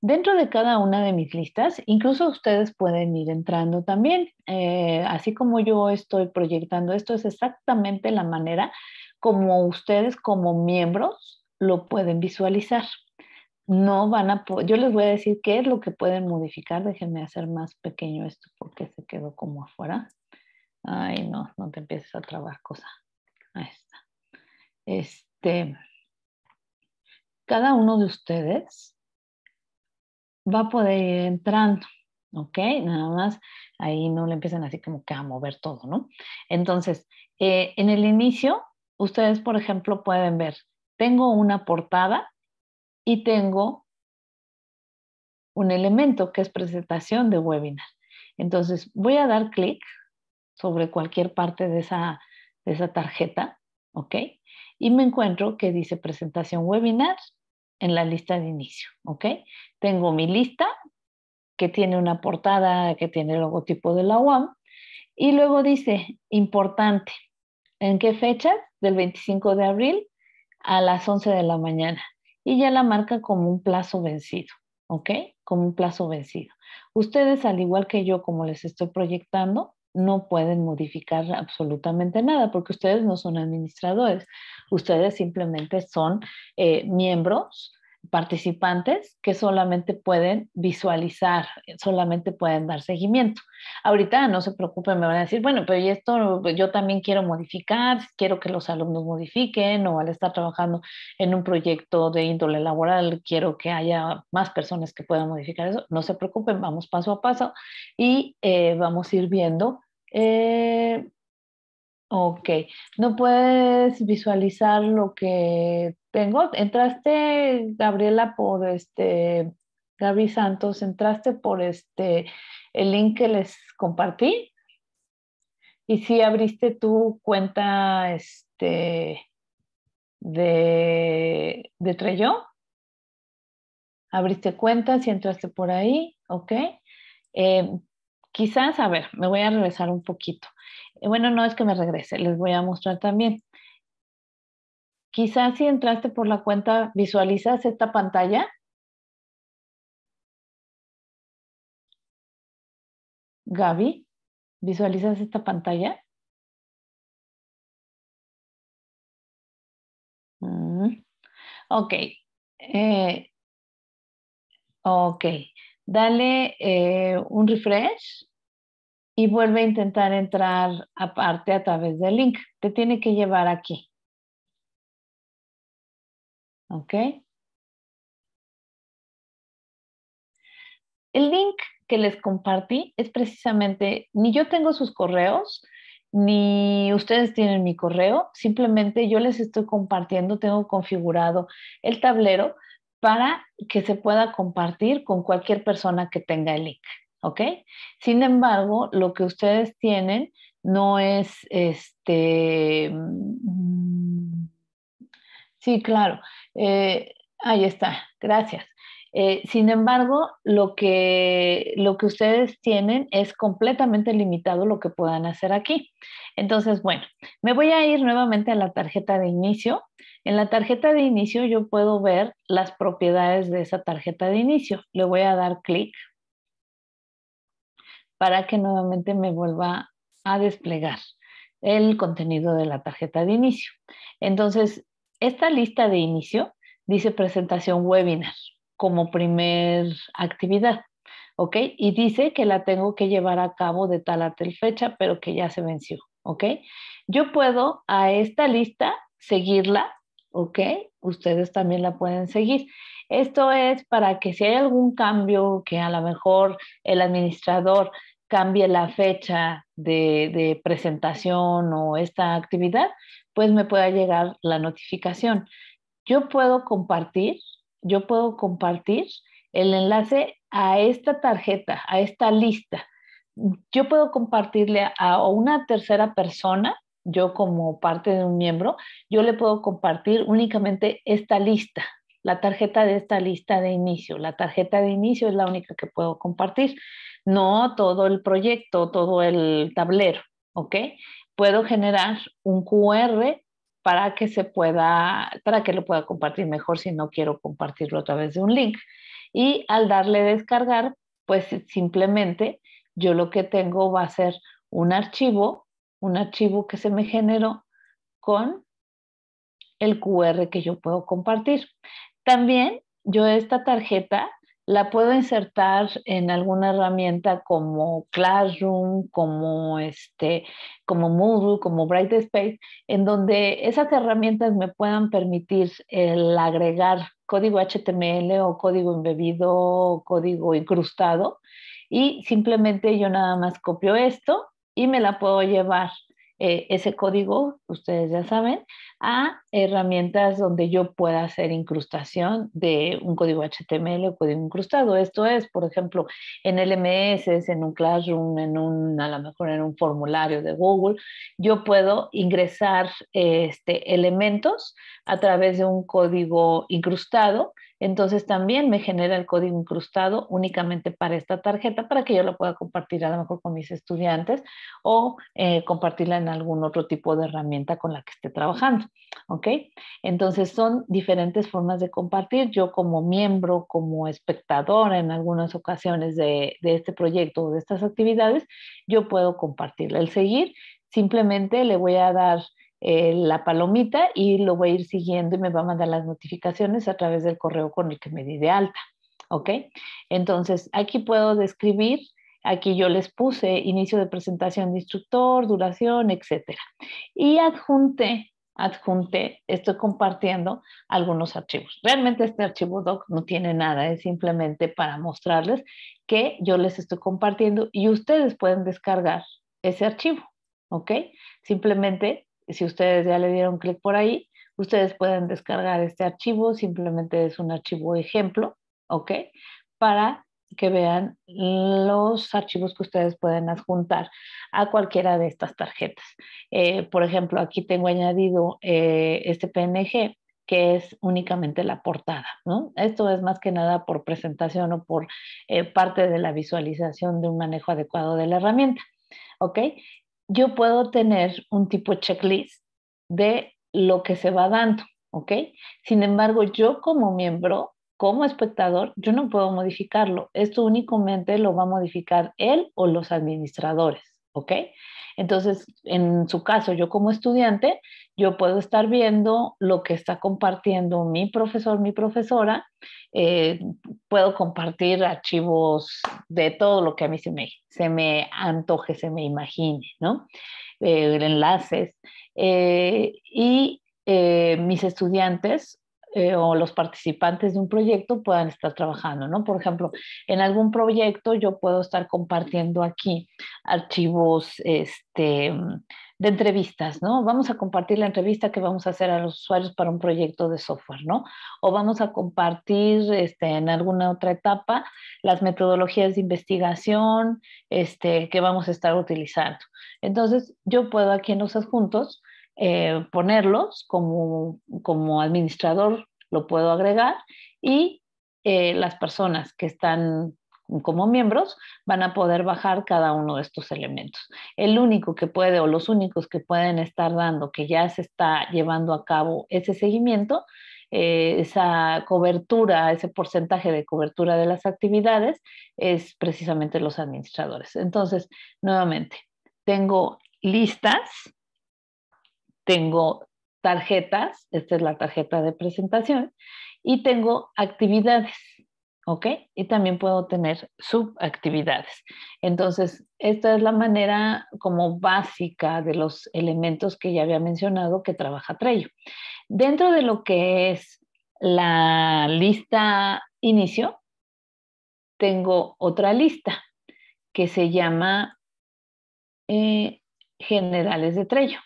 Dentro de cada una de mis listas, incluso ustedes pueden ir entrando también. Eh, así como yo estoy proyectando esto, es exactamente la manera como ustedes como miembros lo pueden visualizar. No van a, yo les voy a decir qué es lo que pueden modificar. Déjenme hacer más pequeño esto porque se quedó como afuera. Ay, no, no te empieces a trabar cosa. Ahí está. Este, cada uno de ustedes va a poder ir entrando, ¿ok? Nada más ahí no le empiezan así como que a mover todo, ¿no? Entonces, eh, en el inicio, ustedes, por ejemplo, pueden ver, tengo una portada y tengo un elemento que es presentación de webinar. Entonces, voy a dar clic sobre cualquier parte de esa, de esa tarjeta, ¿ok? Y me encuentro que dice presentación webinar en la lista de inicio, ¿ok? Tengo mi lista que tiene una portada, que tiene el logotipo de la UAM, y luego dice, importante, ¿en qué fecha? Del 25 de abril a las 11 de la mañana. Y ya la marca como un plazo vencido, ¿ok? Como un plazo vencido. Ustedes, al igual que yo, como les estoy proyectando, no pueden modificar absolutamente nada porque ustedes no son administradores, ustedes simplemente son eh, miembros participantes que solamente pueden visualizar, solamente pueden dar seguimiento. Ahorita no se preocupen, me van a decir, bueno, pero esto pues, yo también quiero modificar, quiero que los alumnos modifiquen o al estar trabajando en un proyecto de índole laboral, quiero que haya más personas que puedan modificar eso. No se preocupen, vamos paso a paso y eh, vamos a ir viendo eh, Ok, no puedes visualizar lo que tengo. Entraste, Gabriela, por este, Gaby Santos, entraste por este, el link que les compartí. Y si abriste tu cuenta este, de, de Trello. Abriste cuenta, si entraste por ahí, ok. Eh, quizás, a ver, me voy a regresar un poquito bueno, no es que me regrese, les voy a mostrar también. Quizás si entraste por la cuenta, visualizas esta pantalla. Gaby, ¿visualizas esta pantalla? Mm. Ok. Eh, ok. Dale eh, un refresh y vuelve a intentar entrar aparte a través del link. Te tiene que llevar aquí. ¿Ok? El link que les compartí es precisamente, ni yo tengo sus correos, ni ustedes tienen mi correo, simplemente yo les estoy compartiendo, tengo configurado el tablero para que se pueda compartir con cualquier persona que tenga el link. ¿ok? Sin embargo, lo que ustedes tienen no es este... Mm, sí, claro. Eh, ahí está, gracias. Eh, sin embargo, lo que, lo que ustedes tienen es completamente limitado lo que puedan hacer aquí. Entonces, bueno, me voy a ir nuevamente a la tarjeta de inicio. En la tarjeta de inicio yo puedo ver las propiedades de esa tarjeta de inicio. Le voy a dar clic para que nuevamente me vuelva a desplegar el contenido de la tarjeta de inicio. Entonces, esta lista de inicio dice presentación webinar como primer actividad, ¿ok? Y dice que la tengo que llevar a cabo de tal a tal fecha, pero que ya se venció, ¿ok? Yo puedo a esta lista seguirla, ¿ok? Ustedes también la pueden seguir. Esto es para que si hay algún cambio que a lo mejor el administrador cambie la fecha de, de, presentación o esta actividad, pues me pueda llegar la notificación. Yo puedo compartir, yo puedo compartir el enlace a esta tarjeta, a esta lista. Yo puedo compartirle a una tercera persona, yo como parte de un miembro, yo le puedo compartir únicamente esta lista, la tarjeta de esta lista de inicio. La tarjeta de inicio es la única que puedo compartir, no todo el proyecto, todo el tablero, ¿ok? Puedo generar un QR para que se pueda, para que lo pueda compartir mejor si no quiero compartirlo a través de un link. Y al darle descargar, pues simplemente yo lo que tengo va a ser un archivo, un archivo que se me generó con el QR que yo puedo compartir. También yo esta tarjeta la puedo insertar en alguna herramienta como Classroom, como este, como Moodle, como Brightspace, en donde esas herramientas me puedan permitir el agregar código HTML o código embebido o código incrustado y simplemente yo nada más copio esto y me la puedo llevar eh, ese código, ustedes ya saben, a herramientas donde yo pueda hacer incrustación de un código HTML o código incrustado. Esto es, por ejemplo, en LMS, en un Classroom, en un, a lo mejor en un formulario de Google, yo puedo ingresar este, elementos a través de un código incrustado. Entonces también me genera el código incrustado únicamente para esta tarjeta para que yo la pueda compartir a lo mejor con mis estudiantes o eh, compartirla en algún otro tipo de herramienta con la que esté trabajando. ¿ok? Entonces son diferentes formas de compartir. Yo como miembro, como espectador en algunas ocasiones de, este proyecto o de estas actividades, yo puedo compartirle El seguir, simplemente le voy a dar eh, la palomita y lo voy a ir siguiendo y me va a mandar las notificaciones a través del correo con el que me di de alta. ¿Ok? Entonces, aquí puedo describir Aquí yo les puse inicio de presentación de instructor, duración, etcétera. Y adjunté Adjunte, estoy compartiendo algunos archivos. Realmente este archivo doc no tiene nada, es simplemente para mostrarles que yo les estoy compartiendo y ustedes pueden descargar ese archivo, ¿ok? Simplemente, si ustedes ya le dieron clic por ahí, ustedes pueden descargar este archivo, simplemente es un archivo ejemplo, ¿ok? Para que vean los archivos que ustedes pueden adjuntar a cualquiera de estas tarjetas. Eh, por ejemplo, aquí tengo añadido eh, este PNG que es únicamente la portada, ¿no? Esto es más que nada por presentación o por eh, parte de la visualización de un manejo adecuado de la herramienta, ¿ok? Yo puedo tener un tipo checklist de lo que se va dando, ¿ok? Sin embargo, yo como miembro como espectador, yo no puedo modificarlo. Esto únicamente lo va a modificar él o los administradores, ¿ok? Entonces, en su caso, yo como estudiante, yo puedo estar viendo lo que está compartiendo mi profesor, mi profesora, eh, puedo compartir archivos de todo lo que a mí se me, se me antoje, se me imagine, ¿no? Eh, enlaces. Eh, y mis estudiantes eh, o los participantes de un proyecto puedan estar trabajando, ¿no? Por ejemplo, en algún proyecto yo puedo estar compartiendo aquí archivos este, de entrevistas, ¿no? Vamos a compartir la entrevista que vamos a hacer a los usuarios para un proyecto de software, ¿no? O vamos a compartir este, en alguna otra etapa las metodologías de investigación este, que vamos a estar utilizando. Entonces, yo puedo aquí en los adjuntos eh, ponerlos como, administrador, lo puedo agregar y eh, las personas que están como miembros van a poder bajar cada uno de estos elementos. El único que puede o los únicos que pueden estar dando, que ya se está llevando a cabo ese seguimiento, eh, esa cobertura, ese porcentaje de cobertura de las actividades, es precisamente los administradores. Entonces, nuevamente, tengo listas tengo tarjetas, esta es la tarjeta de presentación, y tengo actividades, ¿ok? Y también puedo tener subactividades. Entonces, esta es la manera como básica de los elementos que ya había mencionado que trabaja Trello. Dentro de lo que es la lista inicio, tengo otra lista que se llama eh, generales de Trello.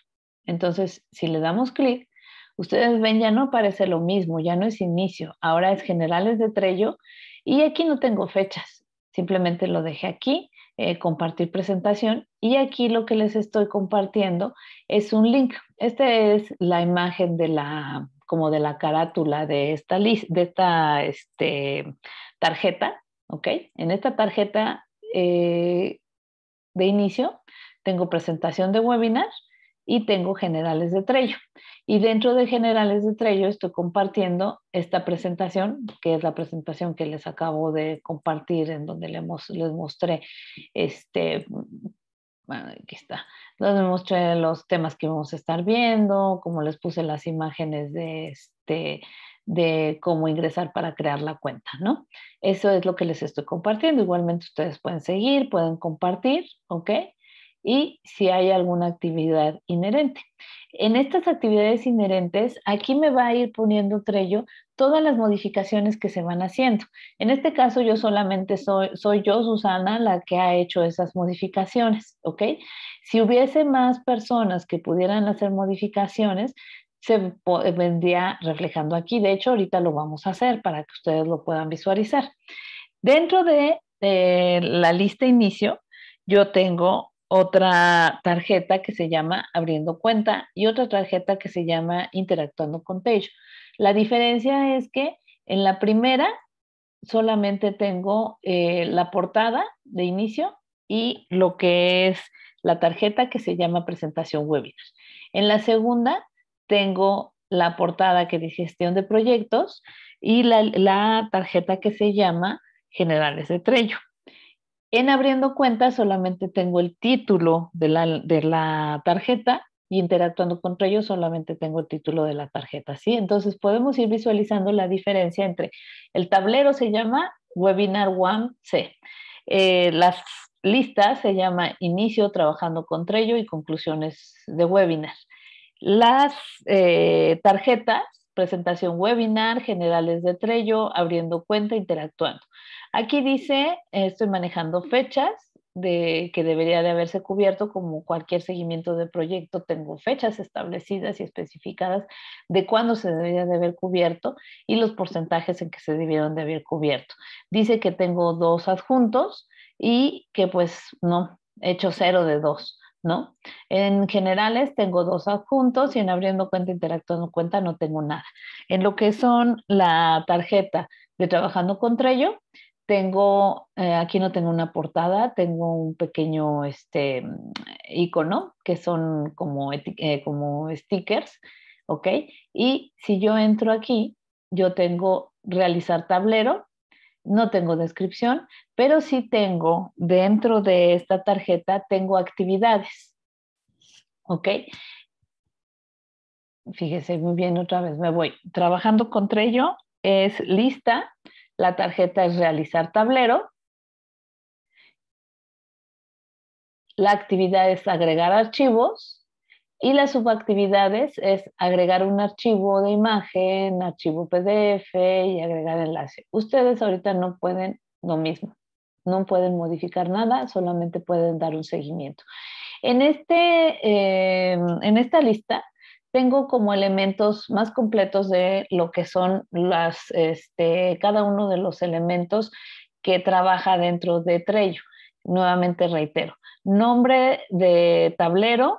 Entonces, si le damos clic, ustedes ven, ya no aparece lo mismo, ya no es inicio, ahora es generales de Trello y aquí no tengo fechas, simplemente lo dejé aquí, eh, compartir presentación y aquí lo que les estoy compartiendo es un link. Esta es la imagen de la como de la carátula de esta de esta este, tarjeta, ¿ok? En esta tarjeta eh, de inicio tengo presentación de webinar, y tengo generales de Trello. Y dentro de generales de Trello estoy compartiendo esta presentación, que es la presentación que les acabo de compartir, en donde les, mostré este. está. mostré los temas que vamos a estar viendo, como les puse las imágenes de, este, de cómo ingresar para crear la cuenta, ¿no? Eso es lo que les estoy compartiendo. Igualmente ustedes pueden seguir, pueden compartir, ¿ok? y si hay alguna actividad inherente. En estas actividades inherentes, aquí me va a ir poniendo Trello todas las modificaciones que se van haciendo. En este caso, yo solamente soy, soy yo, Susana, la que ha hecho esas modificaciones, ¿ok? Si hubiese más personas que pudieran hacer modificaciones, se eh, vendría reflejando aquí. De hecho, ahorita lo vamos a hacer para que ustedes lo puedan visualizar. Dentro de, de eh, la lista inicio, yo tengo otra tarjeta que se llama Abriendo cuenta y otra tarjeta que se llama Interactuando con Page. La diferencia es que en la primera solamente tengo eh, la portada de inicio y lo que es la tarjeta que se llama presentación webinar. En la segunda tengo la portada que dice gestión de proyectos y la, la tarjeta que se llama generales de Trello. En abriendo cuenta solamente tengo el título de la, tarjeta y interactuando con Trello solamente tengo el título de la tarjeta, ¿sí? Entonces podemos ir visualizando la diferencia entre el tablero se llama Webinar 1C, eh, las listas se llama Inicio trabajando con Trello y conclusiones de webinar. Las eh, tarjetas presentación webinar, generales de Trello, abriendo cuenta, interactuando. Aquí dice, estoy manejando fechas de, que debería de haberse cubierto como cualquier seguimiento de proyecto. Tengo fechas establecidas y especificadas de cuándo se debería de haber cubierto y los porcentajes en que se debieron de haber cubierto. Dice que tengo dos adjuntos y que pues no, he hecho cero de dos. ¿no? En generales tengo dos adjuntos y en abriendo cuenta, interactuando cuenta, no tengo nada. En lo que son la tarjeta de trabajando contra ello, tengo, eh, aquí no tengo una portada, tengo un pequeño este, icono que son como, eh, como stickers, ¿ok? Y si yo entro aquí, yo tengo realizar tablero, no tengo descripción, pero sí tengo dentro de esta tarjeta, tengo actividades. ¿Ok? Fíjese muy bien, otra vez me voy. Trabajando con Trello es lista, la tarjeta es realizar tablero, la actividad es agregar archivos, y las subactividades es agregar un archivo de imagen, archivo PDF y agregar enlace. Ustedes ahorita no pueden lo mismo, no pueden modificar nada, solamente pueden dar un seguimiento. En, este, em, en esta lista tengo como elementos más completos de lo que son las, este, cada uno de los elementos que trabaja dentro de Trello. Nuevamente reitero, nombre de tablero,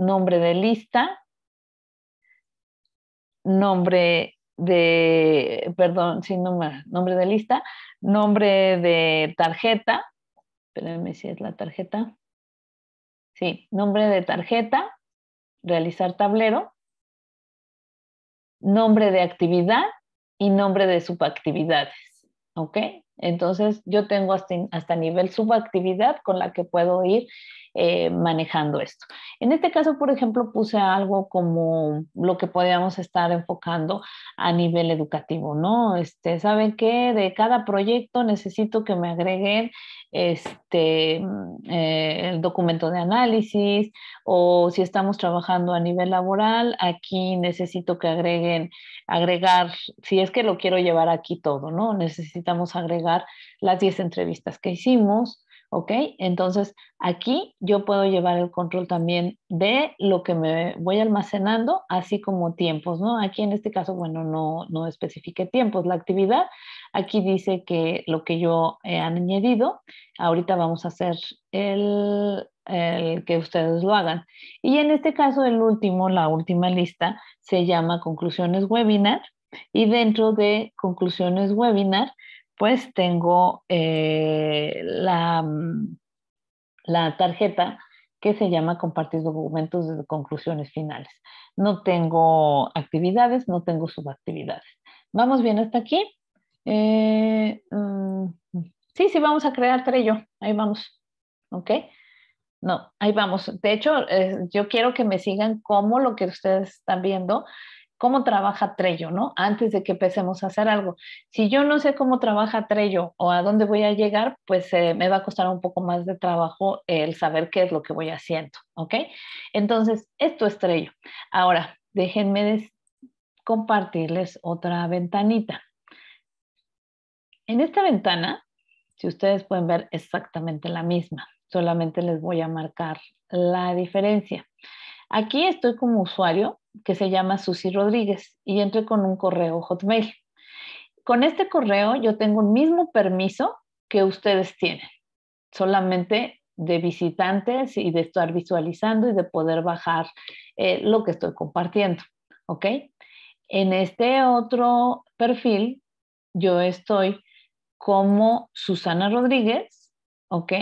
nombre de lista, nombre de, perdón, sí, nombre, de lista, nombre de tarjeta, espérenme si es la tarjeta, sí, nombre de tarjeta, realizar tablero, nombre de actividad y nombre de subactividades, ¿ok? Entonces yo tengo hasta, hasta nivel subactividad con la que puedo ir eh, manejando esto. En este caso, por ejemplo, puse algo como lo que podíamos estar enfocando a nivel educativo, ¿no? Este, ¿saben qué? De cada proyecto necesito que me agreguen este, mm, eh, el documento de análisis o si estamos trabajando a nivel laboral, aquí necesito que agreguen, agregar, si es que lo quiero llevar aquí todo, ¿no? Necesitamos agregar las 10 entrevistas que hicimos, ¿ok? Entonces, aquí yo puedo llevar el control también de lo que me voy almacenando, así como tiempos, ¿no? Aquí en este caso, bueno, no, no especifique tiempos, la actividad. Aquí dice que lo que yo he añadido, ahorita vamos a hacer el que ustedes lo hagan. Y en este caso, el último, la última lista, se llama conclusiones webinar. Y dentro de conclusiones webinar, pues tengo eh, mm, la, tarjeta que se llama compartir documentos de conclusiones finales. No tengo actividades, no tengo subactividades. ¿Vamos bien hasta aquí? Eh, mm, sí, sí, vamos a crear Trello. Ahí vamos. ¿Ok? No, ahí vamos. De hecho, eh, yo quiero que me sigan como lo que ustedes están viendo cómo trabaja Trello, ¿no? Antes de que empecemos a hacer algo. Si yo no sé cómo trabaja Trello o a dónde voy a llegar, pues eh, me va a costar un poco más de trabajo el saber qué es lo que voy haciendo, ¿ok? Entonces, esto es Trello. Ahora, déjenme compartirles otra ventanita. En esta ventana, si ustedes pueden ver exactamente la misma, solamente les voy a marcar la diferencia. Aquí estoy como usuario que se llama Susi Rodríguez y entré con un correo Hotmail. Con este correo yo tengo el mismo permiso que ustedes tienen, solamente de visitantes y de estar visualizando y de poder bajar eh, lo que estoy compartiendo, ¿ok? En este otro perfil yo estoy como Susana Rodríguez, ¿ok?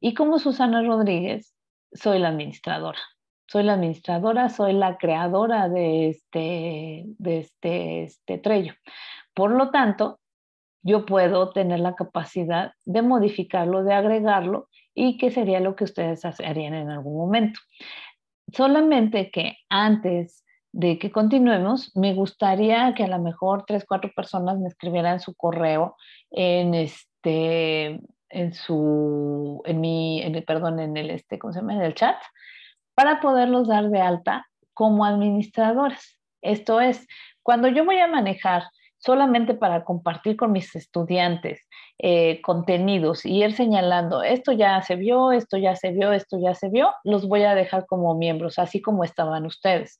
Y como Susana Rodríguez soy la administradora soy la administradora, soy la creadora de este, de este, este, trello. Por lo tanto, yo puedo tener la capacidad de modificarlo, de agregarlo y que sería lo que ustedes harían en algún momento. Solamente que antes de que continuemos, me gustaría que a lo mejor tres, cuatro personas me escribieran su correo en este, en su, en mi, en el, perdón, en el este, ¿cómo se En el chat para poderlos dar de alta como administradores. Esto es, cuando yo voy a manejar solamente para compartir con mis estudiantes eh, contenidos y ir señalando, esto ya se vio, esto ya se vio, esto ya se vio, los voy a dejar como miembros, así como estaban ustedes.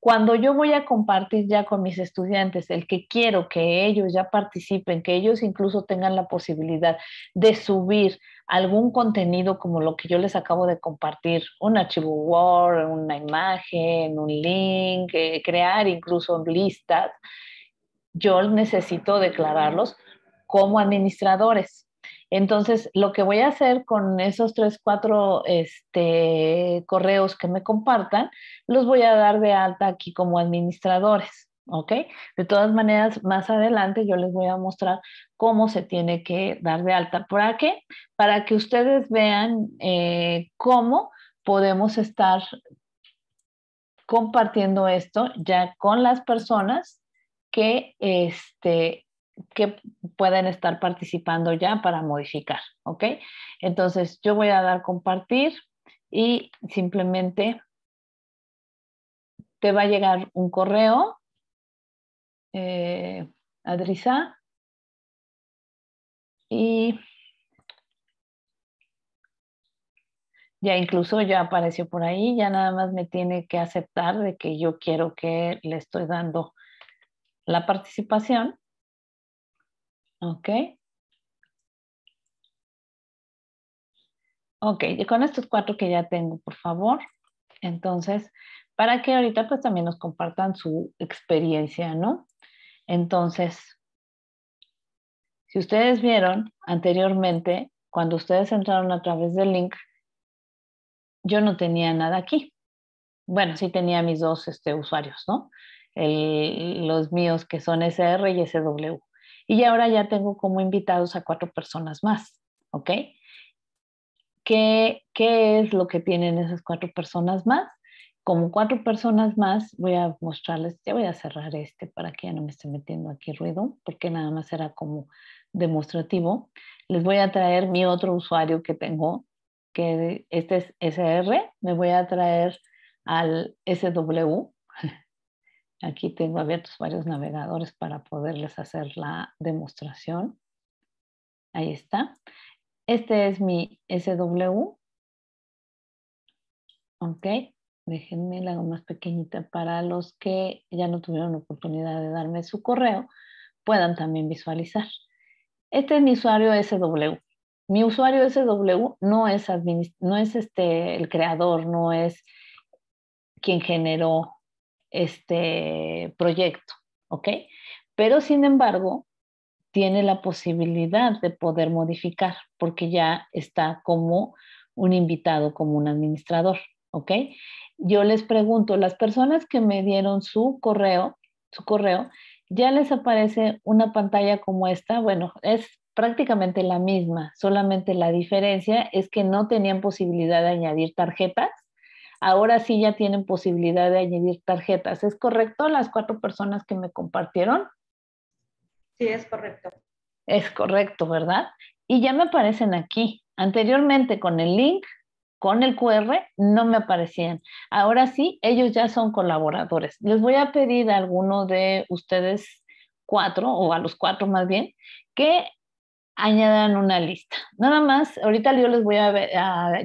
Cuando yo voy a compartir ya con mis estudiantes el que quiero que ellos ya participen, que ellos incluso tengan la posibilidad de subir algún contenido como lo que yo les acabo de compartir, un archivo Word, una imagen, un link, eh, crear incluso listas, yo necesito declararlos como administradores. Entonces, lo que voy a hacer con esos tres, cuatro este, correos que me compartan, los voy a dar de alta aquí como administradores, ¿ok? De todas maneras, más adelante yo les voy a mostrar cómo se tiene que dar de alta. ¿Para qué? Para que ustedes vean eh, cómo podemos estar compartiendo esto ya con las personas que este, que pueden estar participando ya para modificar, ¿ok? Entonces yo voy a dar compartir y simplemente te va a llegar un correo, eh, Adrisa, y ya incluso ya apareció por ahí, ya nada más me tiene que aceptar de que yo quiero que le estoy dando la participación. Ok. Ok, y con estos cuatro que ya tengo, por favor. Entonces, para que ahorita pues también nos compartan su experiencia, ¿no? Entonces, si ustedes vieron anteriormente, cuando ustedes entraron a través del link, yo no tenía nada aquí. Bueno, sí tenía mis dos este, usuarios, ¿no? los míos que son SR y SW. Y ahora ya tengo como invitados a cuatro personas más, ¿ok? ¿Qué, qué es lo que tienen esas cuatro personas más? Como cuatro personas más, voy a mostrarles, ya voy a cerrar este para que ya no me esté metiendo aquí ruido, porque nada más era como demostrativo. Les voy a traer mi otro usuario que tengo, que este es SR, me voy a traer al SW, Aquí tengo abiertos varios navegadores para poderles hacer la demostración. Ahí está. Este es mi SW. Ok, déjenme la más pequeñita para los que ya no tuvieron oportunidad de darme su correo, puedan también visualizar. Este es mi usuario SW. Mi usuario SW no es, no es este, el creador, no es quien generó este proyecto, ¿ok? Pero sin embargo, tiene la posibilidad de poder modificar porque ya está como un invitado, como un administrador, ¿ok? Yo les pregunto, las personas que me dieron su correo, su correo, ya les aparece una pantalla como esta, bueno, es prácticamente la misma, solamente la diferencia es que no tenían posibilidad de añadir tarjetas ahora sí ya tienen posibilidad de añadir tarjetas. ¿Es correcto las cuatro personas que me compartieron? Sí, es correcto. Es correcto, ¿verdad? Y ya me aparecen aquí. Anteriormente con el link, con el QR, no me aparecían. Ahora sí, ellos ya son colaboradores. Les voy a pedir a alguno de ustedes cuatro, o a los cuatro más bien, que añadan una lista. Nada más, ahorita yo les voy a ver,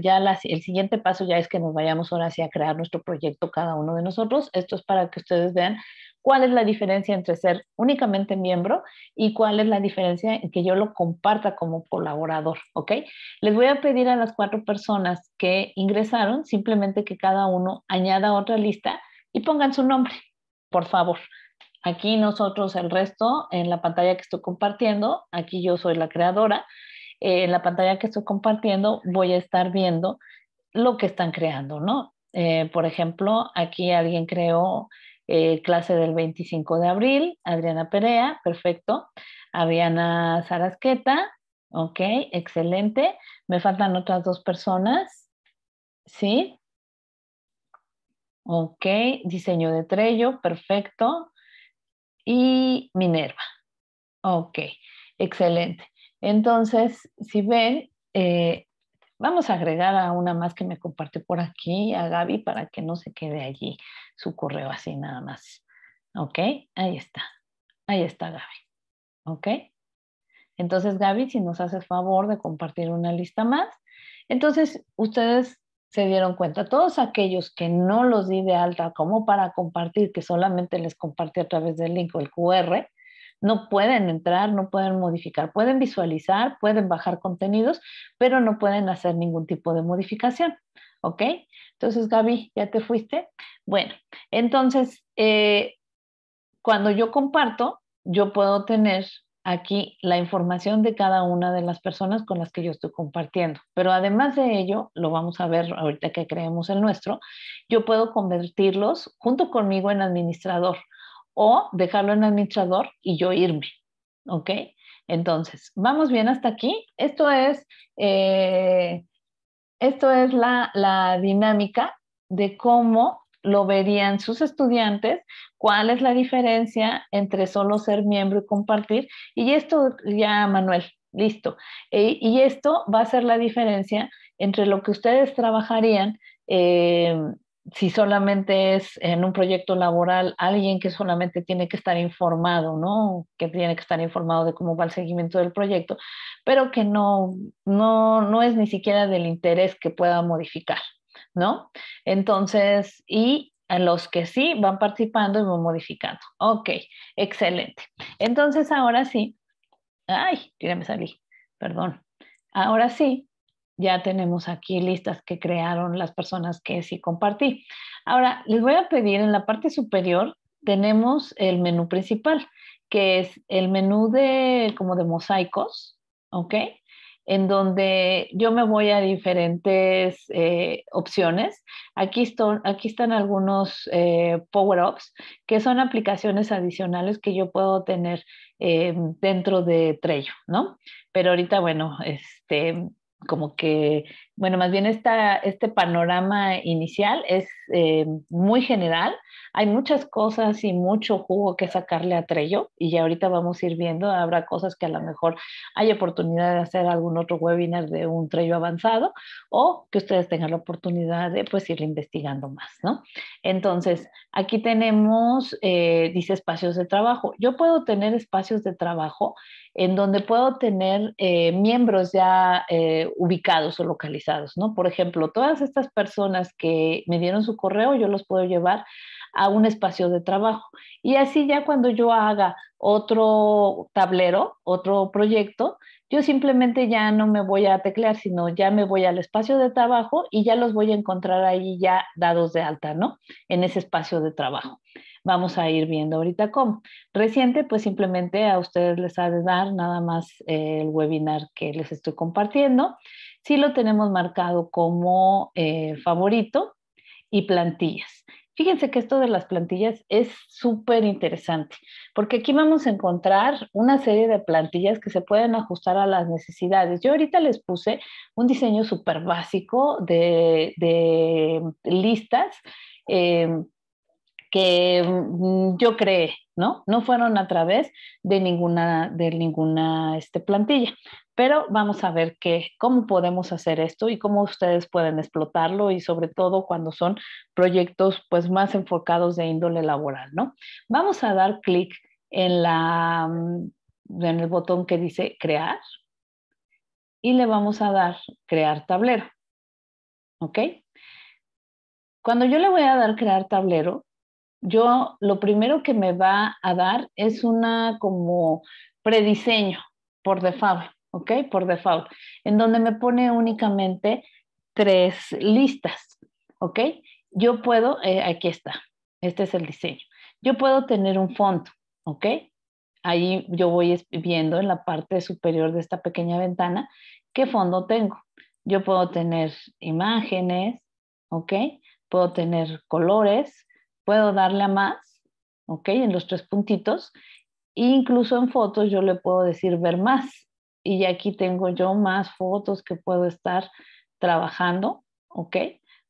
ya el siguiente paso ya es que nos vayamos ahora hacia crear nuestro proyecto cada uno de nosotros. Esto es para que ustedes vean cuál es la diferencia entre ser únicamente miembro y cuál es la diferencia en que yo lo comparta como colaborador, ¿ok? Les voy a pedir a las cuatro personas que ingresaron simplemente que cada uno añada otra lista y pongan su nombre, por favor. Aquí nosotros, el resto, en la pantalla que estoy compartiendo, aquí yo soy la creadora, eh, en la pantalla que estoy compartiendo voy a estar viendo lo que están creando, ¿no? Eh, por ejemplo, aquí alguien creó eh, clase del 25 de abril, Adriana Perea, perfecto. Adriana Sarasqueta, ok, excelente. Me faltan otras dos personas, ¿sí? Ok, diseño de Trello, perfecto y Minerva. Ok, excelente. Entonces, si ven, eh, vamos a agregar a una más que me compartió por aquí, a Gaby, para que no se quede allí su correo así nada más. Ok, ahí está. Ahí está Gaby. Ok. Entonces, Gaby, si nos haces favor de compartir una lista más. Entonces, ustedes se dieron cuenta. Todos aquellos que no los di de alta como para compartir, que solamente les compartí a través del link o el QR, no pueden entrar, no pueden modificar, pueden visualizar, pueden bajar contenidos, pero no pueden hacer ningún tipo de modificación. ¿Ok? Entonces, Gaby, ¿ya te fuiste? Bueno, entonces, eh, cuando yo comparto, yo puedo tener aquí la información de cada una de las personas con las que yo estoy compartiendo. Pero además de ello, lo vamos a ver ahorita que creemos el nuestro, yo puedo convertirlos junto conmigo en administrador o dejarlo en administrador y yo irme. ¿Ok? Entonces, ¿vamos bien hasta aquí? Esto es, eh, esto es la dinámica de cómo lo verían sus estudiantes, cuál es la diferencia entre solo ser miembro y compartir. Y esto ya, Manuel, listo. E, y esto va a ser la diferencia entre lo que ustedes trabajarían. Eh, si solamente es en un proyecto laboral alguien que solamente tiene que estar informado, ¿no? Que tiene que estar informado de cómo va el seguimiento del proyecto, pero que no, no es ni siquiera del interés que pueda modificar, ¿no? Entonces, y a los que sí van participando y van modificando. Ok, excelente. Entonces, ahora sí, ay, ya me salí, perdón. Ahora sí, ya tenemos aquí listas que crearon las personas que sí compartí. Ahora, les voy a pedir en la parte superior, tenemos el menú principal, que es el menú de como de mosaicos, ¿ok? en donde yo me voy a diferentes eh, opciones. Aquí, aquí, están algunos eh, power-ups, que son aplicaciones adicionales que yo puedo tener eh, dentro de Trello, ¿no? Pero ahorita, bueno, este, como que bueno, más bien esta, este panorama inicial es eh, muy general. Hay muchas cosas y mucho jugo que sacarle a Trello y ya ahorita vamos a ir viendo. Habrá cosas que a lo mejor hay oportunidad de hacer algún otro webinar de un Trello avanzado o que ustedes tengan la oportunidad de pues ir investigando más, ¿no? Entonces, aquí tenemos, eh, dice espacios de trabajo. Yo puedo tener espacios de trabajo en donde puedo tener eh, miembros ya ubicados o localizados ¿no? Por ejemplo, todas estas personas que me dieron su correo, yo los puedo llevar a un espacio de trabajo. Y así ya cuando yo haga otro tablero, otro proyecto, yo simplemente ya no me voy a teclear, sino ya me voy al espacio de trabajo y ya los voy a encontrar ahí ya dados de alta, ¿no? En ese espacio de trabajo. Vamos a ir viendo ahorita cómo. Reciente, pues simplemente a ustedes les ha de dar nada más eh, el webinar que les estoy compartiendo sí lo tenemos marcado como eh, favorito y plantillas. Fíjense que esto de las plantillas es súper interesante, porque aquí vamos a encontrar una serie de plantillas que se pueden ajustar a las necesidades. Yo ahorita les puse un diseño súper básico de, listas em, que mm, yo creé, ¿no? No fueron a través de ninguna, de ninguna este, plantilla. Pero vamos a ver que, cómo podemos hacer esto y cómo ustedes pueden explotarlo y sobre todo cuando son proyectos pues más enfocados de índole laboral, ¿no? Vamos a dar clic en, mm, en el botón que dice crear y le vamos a dar crear tablero, ¿ok? Cuando yo le voy a dar crear tablero, yo lo primero que me va a dar es una como prediseño por default, ¿ok? Por default, en donde me pone únicamente tres listas, ¿ok? Yo puedo, eh, aquí está, este es el diseño. Yo puedo tener un fondo, ¿ok? Ahí yo voy viendo en la parte superior de esta pequeña ventana qué fondo tengo. Yo puedo tener imágenes, ¿ok? Puedo tener colores, puedo darle a más, ¿ok? En los tres puntitos. incluso en fotos yo le puedo decir ver más. Y aquí tengo yo más fotos que puedo estar trabajando, ¿ok?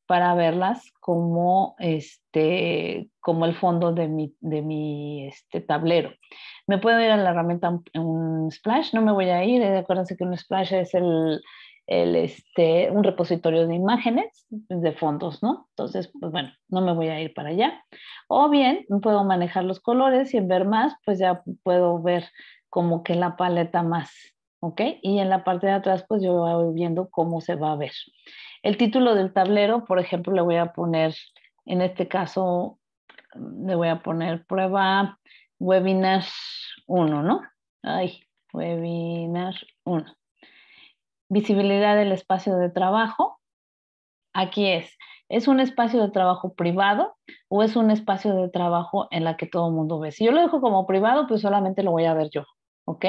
Para verlas como, este, como el fondo de mi, de mi este, tablero. Me puedo ir a la herramienta un, splash, no me voy a ir. ¿eh? Acuérdense que un splash es el, el, este, un repositorio de imágenes, de fondos, ¿no? Entonces, pues bueno, no me voy a ir para allá. O bien, puedo manejar los colores y en ver más, pues ya puedo ver como que la paleta más, ¿ok? Y en la parte de atrás, pues yo voy viendo cómo se va a ver. El título del tablero, por ejemplo, le voy a poner, en este caso, le voy a poner prueba webinar 1, ¿no? Ay, webinar 1 visibilidad del espacio de trabajo. Aquí es, ¿es un espacio de trabajo privado o es un espacio de trabajo en la que todo el mundo ve? Si yo lo dejo como privado, pues solamente lo voy a ver yo, ¿ok?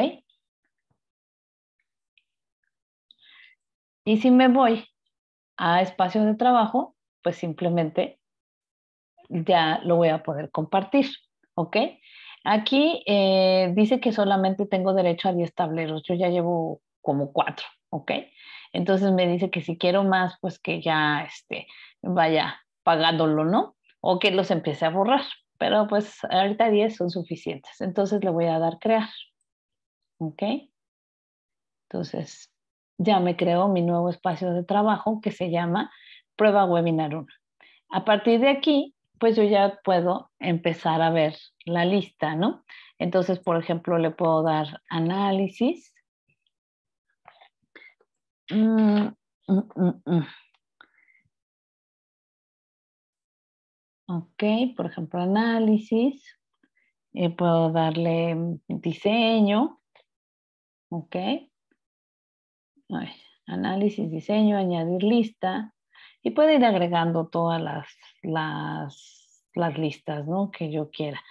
Y si me voy a espacio de trabajo, pues simplemente ya lo voy a poder compartir, ¿ok? Aquí eh, dice que solamente tengo derecho a 10 tableros, yo ya llevo como 4, ¿ok? Entonces me dice que si quiero más, pues que ya este, vaya pagándolo, ¿no? O que los empiece a borrar. Pero pues ahorita 10 son suficientes. Entonces le voy a dar crear. ¿Ok? Entonces ya me creó mi nuevo espacio de trabajo que se llama Prueba Webinar 1. A partir de aquí, pues yo ya puedo empezar a ver la lista, ¿no? Entonces, por ejemplo, le puedo dar análisis Mm, mm, mm, ok, por ejemplo, análisis. Eh, puedo darle diseño. Ok. análisis, diseño, añadir lista. Y puedo ir agregando todas las, las, las listas ¿no? que yo quiera.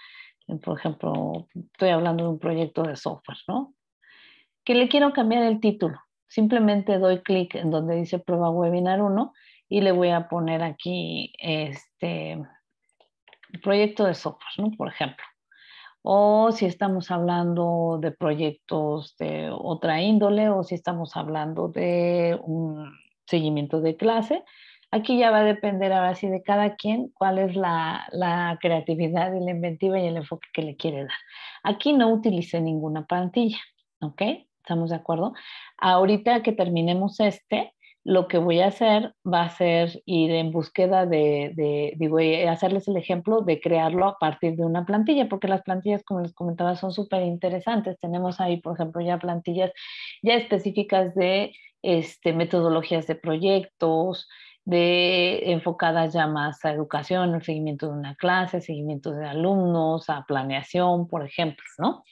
Por ejemplo, estoy hablando de un proyecto de software, ¿no? Que le quiero cambiar el título Simplemente doy clic en donde dice prueba webinar 1 y le voy a poner aquí este proyecto de software, ¿no? Por ejemplo. O si estamos hablando de proyectos de otra índole o si estamos hablando de un seguimiento de clase, aquí ya va a depender ahora sí de cada quien cuál es la, la, creatividad y la inventiva y el enfoque que le quiere dar. Aquí no utilice ninguna plantilla, ¿ok? ¿Estamos de acuerdo? Ahorita que terminemos este, lo que voy a hacer va a ser ir en búsqueda de, digo, eh, hacerles el ejemplo de crearlo a partir de una plantilla, porque las plantillas, como les comentaba, son súper interesantes. Tenemos ahí, por ejemplo, ya plantillas ya específicas de este, metodologías de proyectos, de enfocadas ya más a educación, el seguimiento de una clase, seguimiento de alumnos, a planeación, por ejemplo, ¿no?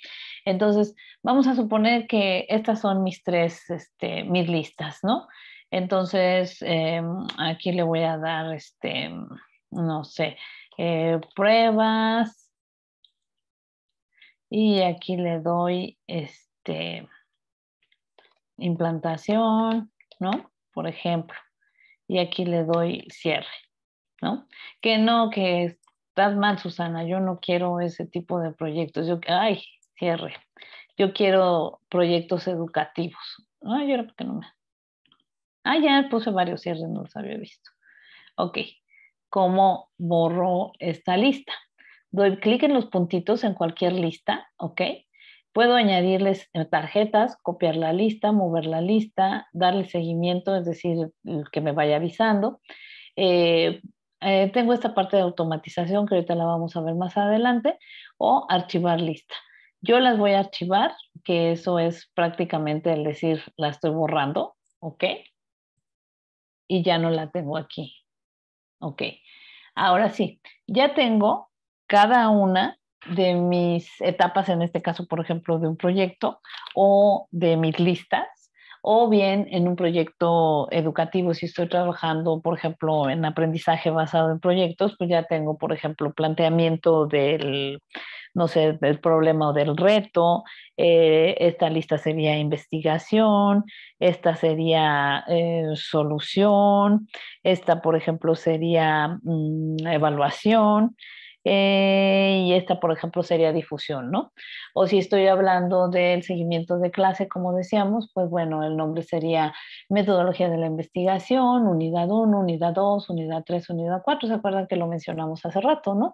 Entonces, vamos a suponer que estas son mis tres, este, mis listas, ¿no? Entonces, eh, aquí le voy a dar, este, no sé, eh, pruebas. Y aquí le doy, este, implantación, ¿no? Por ejemplo. Y aquí le doy cierre, ¿no? Que no, que estás mal, Susana, yo no quiero ese tipo de proyectos. Yo, ay, cierre. Yo quiero proyectos educativos. porque no me... Ah, ya puse varios cierres, no los había visto. Ok, ¿cómo borro esta lista? Doy clic en los puntitos en cualquier lista, ¿ok? Puedo añadirles tarjetas, copiar la lista, mover la lista, darle seguimiento, es decir, que me vaya avisando. Eh, eh, tengo esta parte de automatización que ahorita la vamos a ver más adelante, o archivar lista. Yo las voy a archivar, que eso es prácticamente el decir, la estoy borrando, ¿ok? Y ya no la tengo aquí, ¿ok? Ahora sí, ya tengo cada una de mis etapas, en este caso, por ejemplo, de un proyecto o de mis listas, o bien en un proyecto educativo, si estoy trabajando, por ejemplo, en aprendizaje basado en proyectos, pues ya tengo, por ejemplo, planteamiento del, no sé, el problema o del reto, eh, esta lista sería investigación, esta sería eh, solución, esta, por ejemplo, sería mm, evaluación, eh, y esta, por ejemplo, sería difusión, ¿no? O si estoy hablando del seguimiento de clase, como decíamos, pues bueno, el nombre sería metodología de la investigación, unidad 1, unidad 2, unidad 3, unidad 4, ¿se acuerdan que lo mencionamos hace rato, ¿no?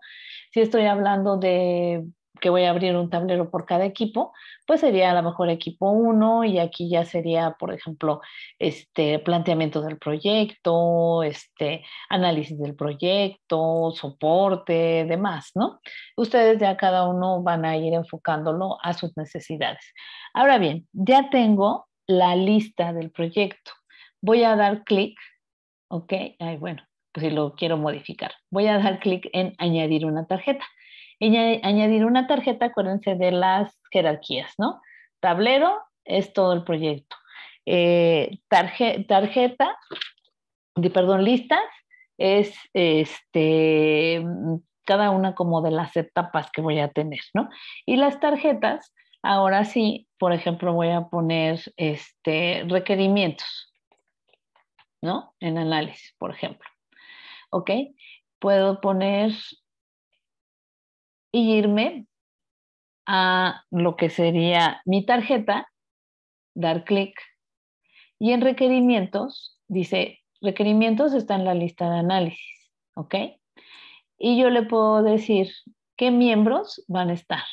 Si estoy hablando de que voy a abrir un tablero por cada equipo, pues sería a lo mejor equipo 1 y aquí ya sería, por ejemplo, este planteamiento del proyecto, este análisis del proyecto, soporte, demás, ¿no? Ustedes ya cada uno van a ir enfocándolo a sus necesidades. Ahora bien, ya tengo la lista del proyecto. Voy a dar clic, ¿ok? Ay, bueno, pues si lo quiero modificar. Voy a dar clic en añadir una tarjeta y añadir una tarjeta, acuérdense de las jerarquías, ¿no? Tablero es todo el proyecto. Eh, tarjeta, de, perdón, listas es este, cada una como de las etapas que voy a tener, ¿no? Y las tarjetas, ahora sí, por ejemplo, voy a poner este, requerimientos, ¿no? En análisis, por ejemplo. ¿Ok? Puedo poner y irme a lo que sería mi tarjeta, dar clic y en requerimientos dice, requerimientos está en la lista de análisis, ¿ok? Y yo le puedo decir qué miembros van a estar.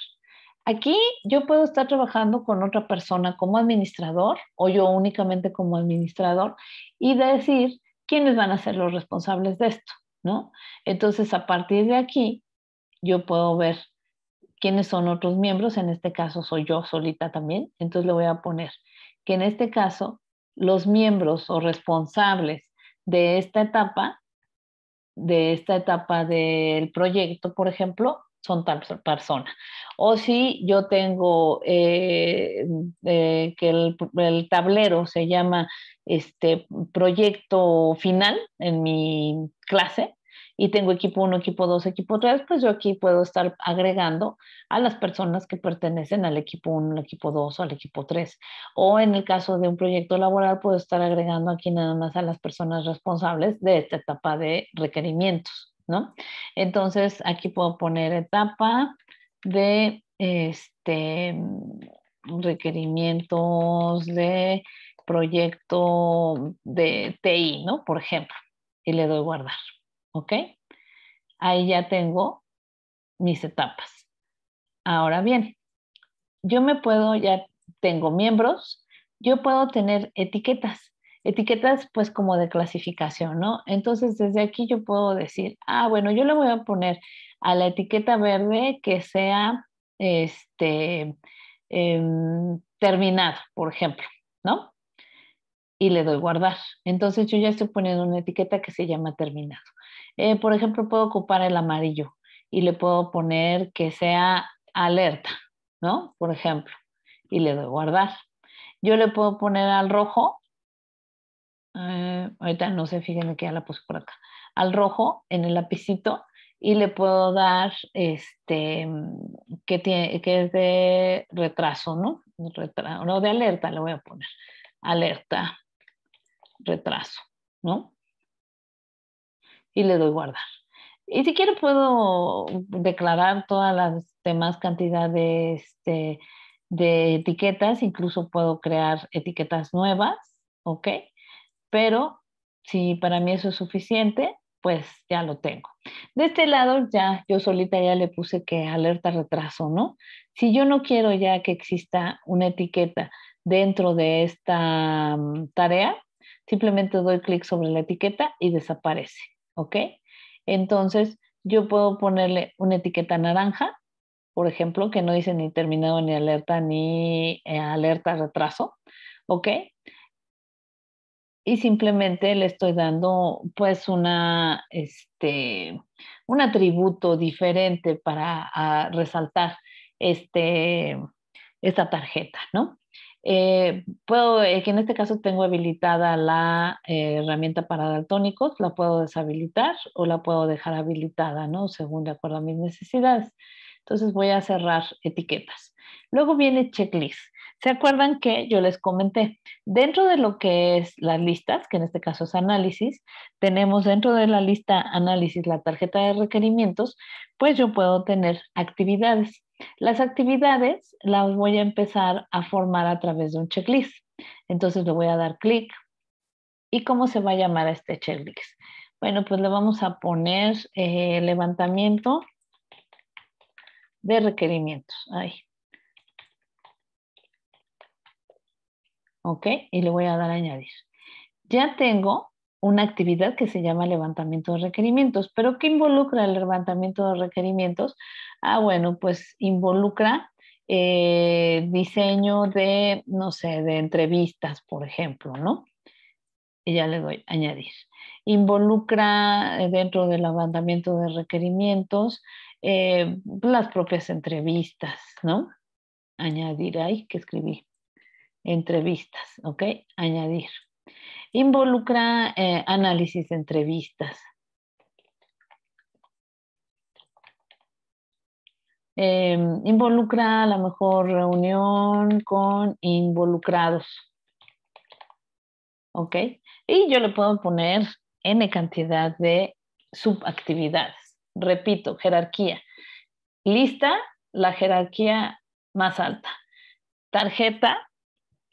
Aquí yo puedo estar trabajando con otra persona como administrador o yo únicamente como administrador y decir quiénes van a ser los responsables de esto, ¿no? Entonces, a partir de aquí, yo puedo ver quiénes son otros miembros, en este caso soy yo solita también, entonces le voy a poner que en este caso los miembros o responsables de esta etapa, de esta etapa del proyecto, por ejemplo, son tal persona. O si yo tengo eh, eh, que el, el, tablero se llama este proyecto final en mi clase, y tengo equipo 1, equipo 2, equipo 3, pues yo aquí puedo estar agregando a las personas que pertenecen al equipo 1, al equipo 2 o al equipo 3. O en el caso de un proyecto laboral, puedo estar agregando aquí nada más a las personas responsables de esta etapa de requerimientos, ¿no? Entonces, aquí puedo poner etapa de este requerimientos de proyecto de TI, ¿no? Por ejemplo, y le doy guardar. ¿ok? Ahí ya tengo mis etapas. Ahora bien, yo me puedo, ya tengo miembros, yo puedo tener etiquetas. Etiquetas pues como de clasificación, ¿no? Entonces desde aquí yo puedo decir, ah, bueno, yo le voy a poner a la etiqueta verde que sea este em, terminado, por ejemplo, ¿no? Y le doy guardar. Entonces yo ya estoy poniendo una etiqueta que se llama terminado. Eh, por ejemplo, puedo ocupar el amarillo y le puedo poner que sea alerta, ¿no? Por ejemplo, y le doy guardar. Yo le puedo poner al rojo, eh, ahorita no sé, fíjense que ya la puse por acá, al rojo en el lapicito y le puedo dar este mm, que, es de retraso, ¿no? no, de alerta le voy a poner, alerta, retraso, ¿no? y le doy guardar. Y si quiero puedo declarar todas las demás cantidades este, de, etiquetas, incluso puedo crear etiquetas nuevas, ¿ok? Pero si para mí eso es suficiente, pues ya lo tengo. De este lado ya yo solita ya le puse que alerta retraso, ¿no? Si yo no quiero ya que exista una etiqueta dentro de esta mm, tarea, simplemente doy clic sobre la etiqueta y desaparece. ¿ok? Entonces, yo puedo ponerle una etiqueta naranja, por ejemplo, que no dice ni terminado, ni alerta, ni eh, alerta retraso, ¿ok? Y simplemente le estoy dando, pues, una, este, un atributo diferente para resaltar este, esta tarjeta, ¿no? Eh, puedo, eh, que en este caso tengo habilitada la eh, herramienta para daltónicos, la puedo deshabilitar o la puedo dejar habilitada, ¿no? Según de acuerdo a mis necesidades. Entonces voy a cerrar etiquetas. Luego viene checklist. ¿Se acuerdan que yo les comenté? Dentro de lo que es las listas, que en este caso es análisis, tenemos dentro de la lista análisis la tarjeta de requerimientos, pues yo puedo tener actividades. Las actividades las voy a empezar a formar a través de un checklist. Entonces le voy a dar clic. ¿Y cómo se va a llamar este checklist? Bueno, pues le vamos a poner eh, levantamiento de requerimientos. Ahí. Ok, y le voy a dar a añadir. Ya tengo una actividad que se llama levantamiento de requerimientos. ¿Pero qué involucra el levantamiento de requerimientos? Ah, bueno, pues involucra eh, diseño de, no sé, de entrevistas, por ejemplo, ¿no? Y ya le doy añadir. Involucra eh, dentro del levantamiento de requerimientos eh, las propias entrevistas, ¿no? Añadir, ahí que escribí, entrevistas, ¿ok? Añadir. Involucra eh, análisis de entrevistas. Em, involucra la mejor reunión con involucrados. ¿Ok? Y yo le puedo poner N cantidad de subactividades. Repito, jerarquía. Lista, la jerarquía más alta. Tarjeta,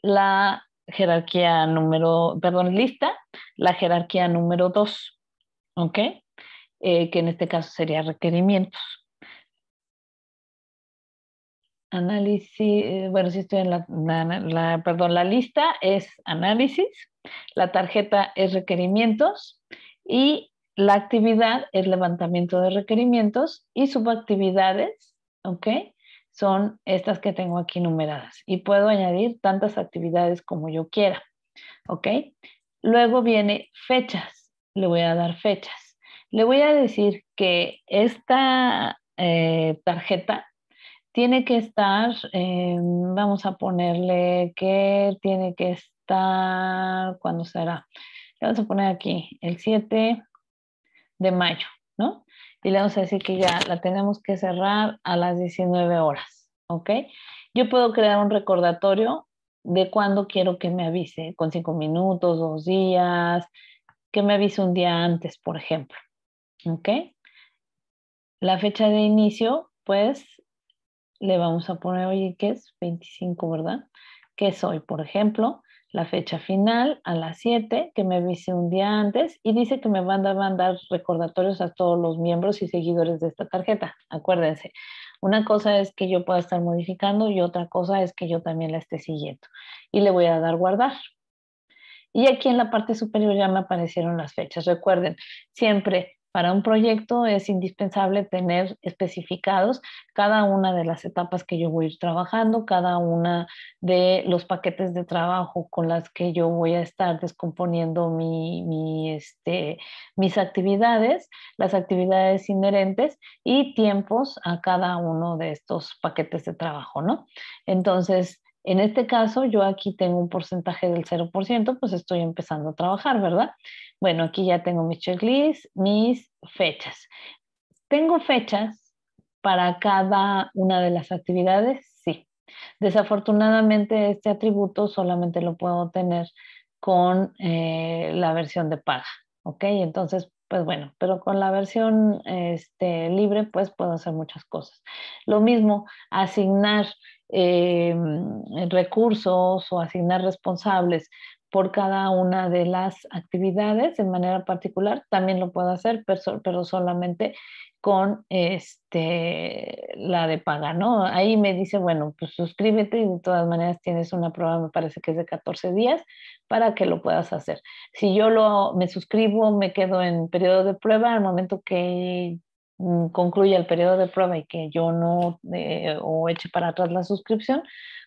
la jerarquía número, perdón, lista, la jerarquía número dos, ¿ok? Eh, que en este caso sería requerimientos. Análisis, eh, bueno, si estoy en la, la, perdón, la lista es análisis, la tarjeta es requerimientos y la actividad es levantamiento de requerimientos y subactividades, ¿ok? son estas que tengo aquí numeradas y puedo añadir tantas actividades como yo quiera. ¿Ok? Luego viene fechas. Le voy a dar fechas. Le voy a decir que esta eh, tarjeta tiene que estar, eh, vamos a ponerle que tiene que estar, ¿cuándo será? Le vamos a poner aquí el 7 de mayo, ¿no? y le vamos a decir que ya la tenemos que cerrar a las 19 horas, ¿ok? Yo puedo crear un recordatorio de cuándo quiero que me avise, con cinco minutos, dos días, que me avise un día antes, por ejemplo, ¿ok? La fecha de inicio, pues le vamos a poner, oye, que es? 25, ¿verdad? ¿Qué es hoy, por ejemplo? la fecha final a las 7, que me avise un día antes y dice que me van a mandar recordatorios a todos los miembros y seguidores de esta tarjeta. Acuérdense, una cosa es que yo pueda estar modificando y otra cosa es que yo también la esté siguiendo. Y le voy a dar guardar. Y aquí en la parte superior ya me aparecieron las fechas. Recuerden, siempre para un proyecto es indispensable tener especificados cada una de las etapas que yo voy a ir trabajando, cada una de los paquetes de trabajo con las que yo voy a estar descomponiendo mi, este, mis actividades, las actividades inherentes y tiempos a cada uno de estos paquetes de trabajo, ¿no? Entonces, en este caso, yo aquí tengo un porcentaje del 0%, pues estoy empezando a trabajar, ¿verdad? Bueno, aquí ya tengo mis checklists, mis fechas. ¿Tengo fechas para cada una de las actividades? Sí. Desafortunadamente, este atributo solamente lo puedo tener con eh, la versión de paga, ¿ok? Entonces, pues bueno, pero con la versión este, libre, pues puedo hacer muchas cosas. Lo mismo, asignar eh, recursos o asignar responsables por cada una de las actividades de manera particular, también lo puedo hacer, pero solamente con este, la de paga, ¿no? Ahí me dice, bueno, pues suscríbete y de todas maneras tienes una prueba, me parece que es de 14 días, para que lo puedas hacer. Si yo lo, me suscribo, me quedo en periodo de prueba, al momento que Mm, concluye el periodo de prueba y que yo no eh, o eche para atrás la suscripción,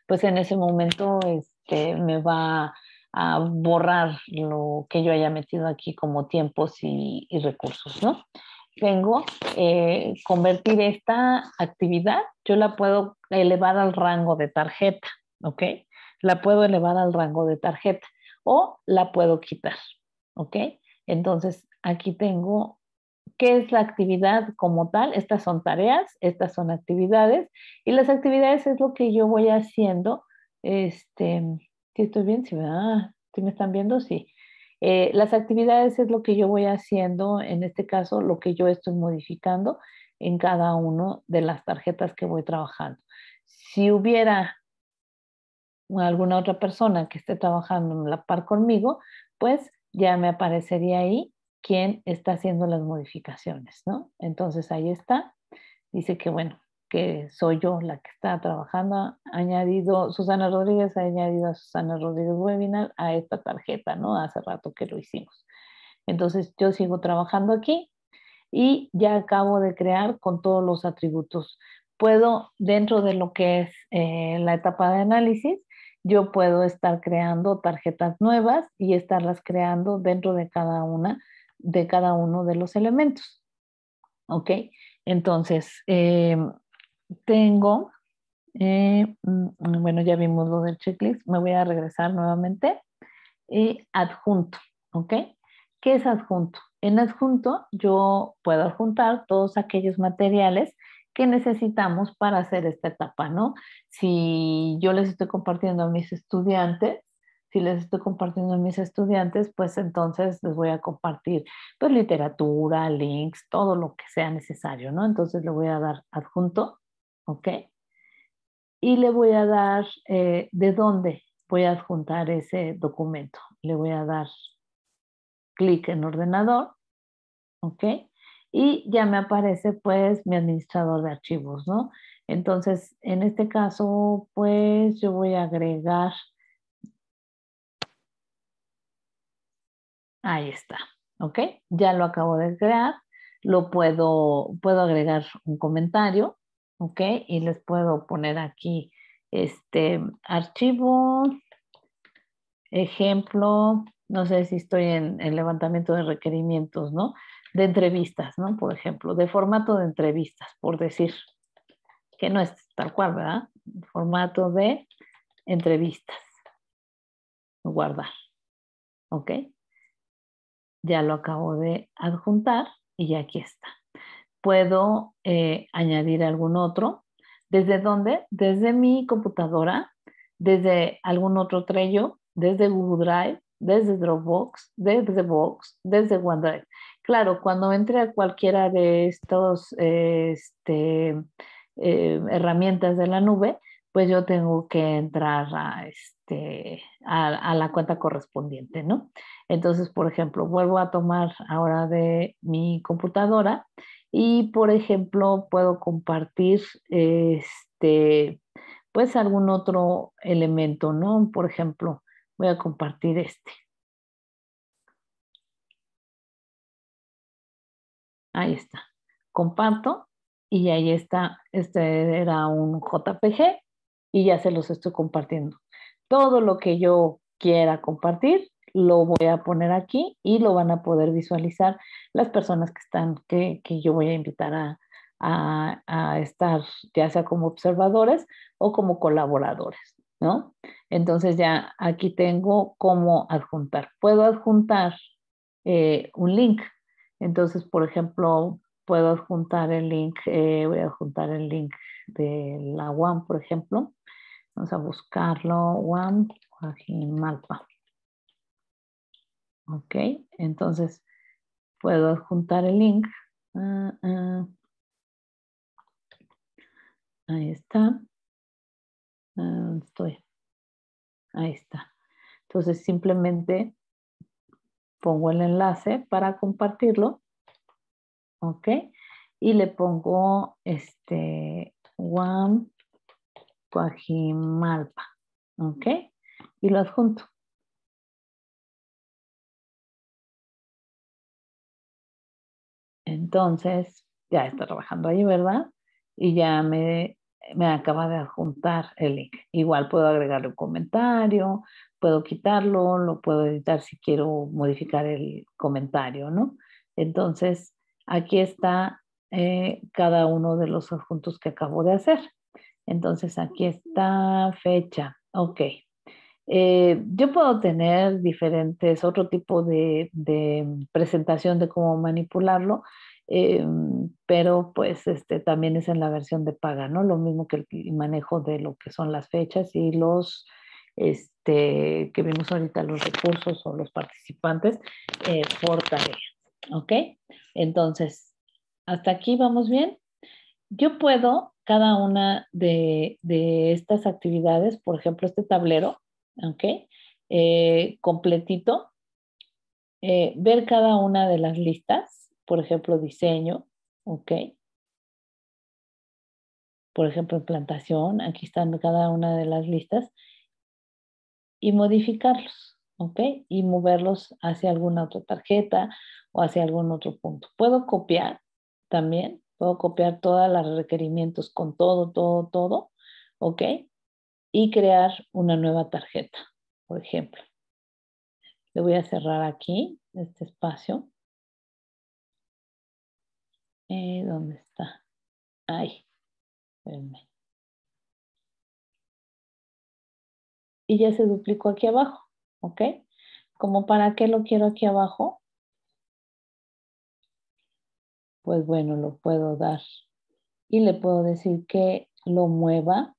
pues en ese momento este, me va a borrar lo que yo haya metido aquí como tiempos y, recursos, ¿no? Tengo eh, convertir esta actividad, yo la puedo elevar al rango de tarjeta, ¿ok? La puedo elevar al rango de tarjeta o la puedo quitar, ¿ok? Entonces, aquí tengo qué es la actividad como tal. Estas son tareas, estas son actividades y las actividades es lo que yo voy haciendo. Este, ¿sí estoy bien, ¿Sí me, están viendo, sí. Eh, las actividades es lo que yo voy haciendo, en este caso, lo que yo estoy modificando en cada una de las tarjetas que voy trabajando. Si hubiera alguna otra persona que esté trabajando en la par conmigo, pues ya me aparecería ahí quién está haciendo las modificaciones, ¿no? Entonces ahí está, dice que bueno, que soy yo la que está trabajando, ha añadido, Susana Rodríguez ha añadido a Susana Rodríguez Webinar a esta tarjeta, ¿no? Hace rato que lo hicimos. Entonces yo sigo trabajando aquí y ya acabo de crear con todos los atributos. Puedo, dentro de lo que es eh, la etapa de análisis, yo puedo estar creando tarjetas nuevas y estarlas creando dentro de cada una de cada uno de los elementos. ¿Ok? Entonces, eh, tengo, eh, mm, bueno, ya vimos lo del checklist, me voy a regresar nuevamente. y eh, adjunto, ¿ok? ¿Qué es adjunto? En adjunto yo puedo adjuntar todos aquellos materiales que necesitamos para hacer esta etapa, ¿no? Si yo les estoy compartiendo a mis estudiantes les estoy compartiendo a mis estudiantes, pues entonces les voy a compartir pues literatura, links, todo lo que sea necesario, ¿no? Entonces le voy a dar adjunto, ¿ok? Y le voy a dar eh, de dónde voy a adjuntar ese documento. Le voy a dar clic en ordenador, ¿ok? Y ya me aparece pues mi administrador de archivos, ¿no? Entonces, en este caso, pues yo voy a agregar Ahí está, ¿ok? Ya lo acabo de crear, lo puedo, puedo agregar un comentario, ¿ok? Y les puedo poner aquí este archivo, ejemplo, no sé si estoy en el levantamiento de requerimientos, ¿no? De entrevistas, ¿no? Por ejemplo, de formato de entrevistas, por decir, que no es tal cual, ¿verdad? Formato de entrevistas. Guardar. ¿Ok? ya lo acabo de adjuntar y ya aquí está. Puedo eh, añadir algún otro. ¿Desde dónde? Desde mi computadora, desde algún otro Trello, desde Google Drive, desde Dropbox, desde Box, desde OneDrive. Claro, cuando entre a cualquiera de estas este, eh, herramientas de la nube, pues yo tengo que entrar a, este, a, la cuenta correspondiente, ¿no? Entonces, por ejemplo, vuelvo a tomar ahora de mi computadora y, por ejemplo, puedo compartir este, pues algún otro elemento, ¿no? Por ejemplo, voy a compartir este. Ahí está. Comparto y ahí está, este era un JPG y ya se los estoy compartiendo. Todo lo que yo quiera compartir, lo voy a poner aquí y lo van a poder visualizar las personas que están, que, yo voy a invitar a, estar, ya sea como observadores o como colaboradores, ¿no? Entonces ya aquí tengo cómo adjuntar. Puedo adjuntar eh, un link. Entonces, por ejemplo, puedo adjuntar el link, eh, voy a adjuntar el link de la UAM, por ejemplo. Vamos a buscarlo, UAM, Malpa. Ok, entonces puedo adjuntar el link. Ah, ah. Ahí está. Ah, estoy. Ahí está. Entonces simplemente pongo el enlace para compartirlo. Ok. Y le pongo este Juan Coajimalpa. ¿Ok? Y lo adjunto. Entonces, ya está trabajando ahí, ¿verdad? Y ya me, me acaba de adjuntar el link. Igual puedo agregarle un comentario, puedo quitarlo, lo puedo editar si quiero modificar el comentario, ¿no? Entonces, aquí está eh, cada uno de los adjuntos que acabo de hacer. Entonces aquí está fecha. Ok. Eh, yo puedo tener diferentes, otro tipo de, presentación de cómo manipularlo, eh, pero pues este, también es en la versión de paga, ¿no? Lo mismo que el manejo de lo que son las fechas y los, este, que vimos ahorita, los recursos o los participantes por tarea, ¿ok? Entonces, ¿Hasta aquí vamos bien? Yo puedo cada una de, estas actividades, por ejemplo, este tablero, ¿ok? Eh, completito, eh, ver cada una de las listas, por ejemplo, diseño, ¿ok? Por ejemplo, implantación, aquí están cada una de las listas, y modificarlos, ¿ok? Y moverlos hacia alguna otra tarjeta o hacia algún otro punto. Puedo copiar también. Puedo copiar todos los requerimientos con todo, todo, todo, ¿ok? Y crear una nueva tarjeta, por ejemplo. Le voy a cerrar aquí, este espacio. Eh, ¿Dónde está? Ahí. Y ya se duplicó aquí abajo, ¿ok? Como para qué lo quiero aquí abajo, pues bueno, lo puedo dar. Y le puedo decir que lo mueva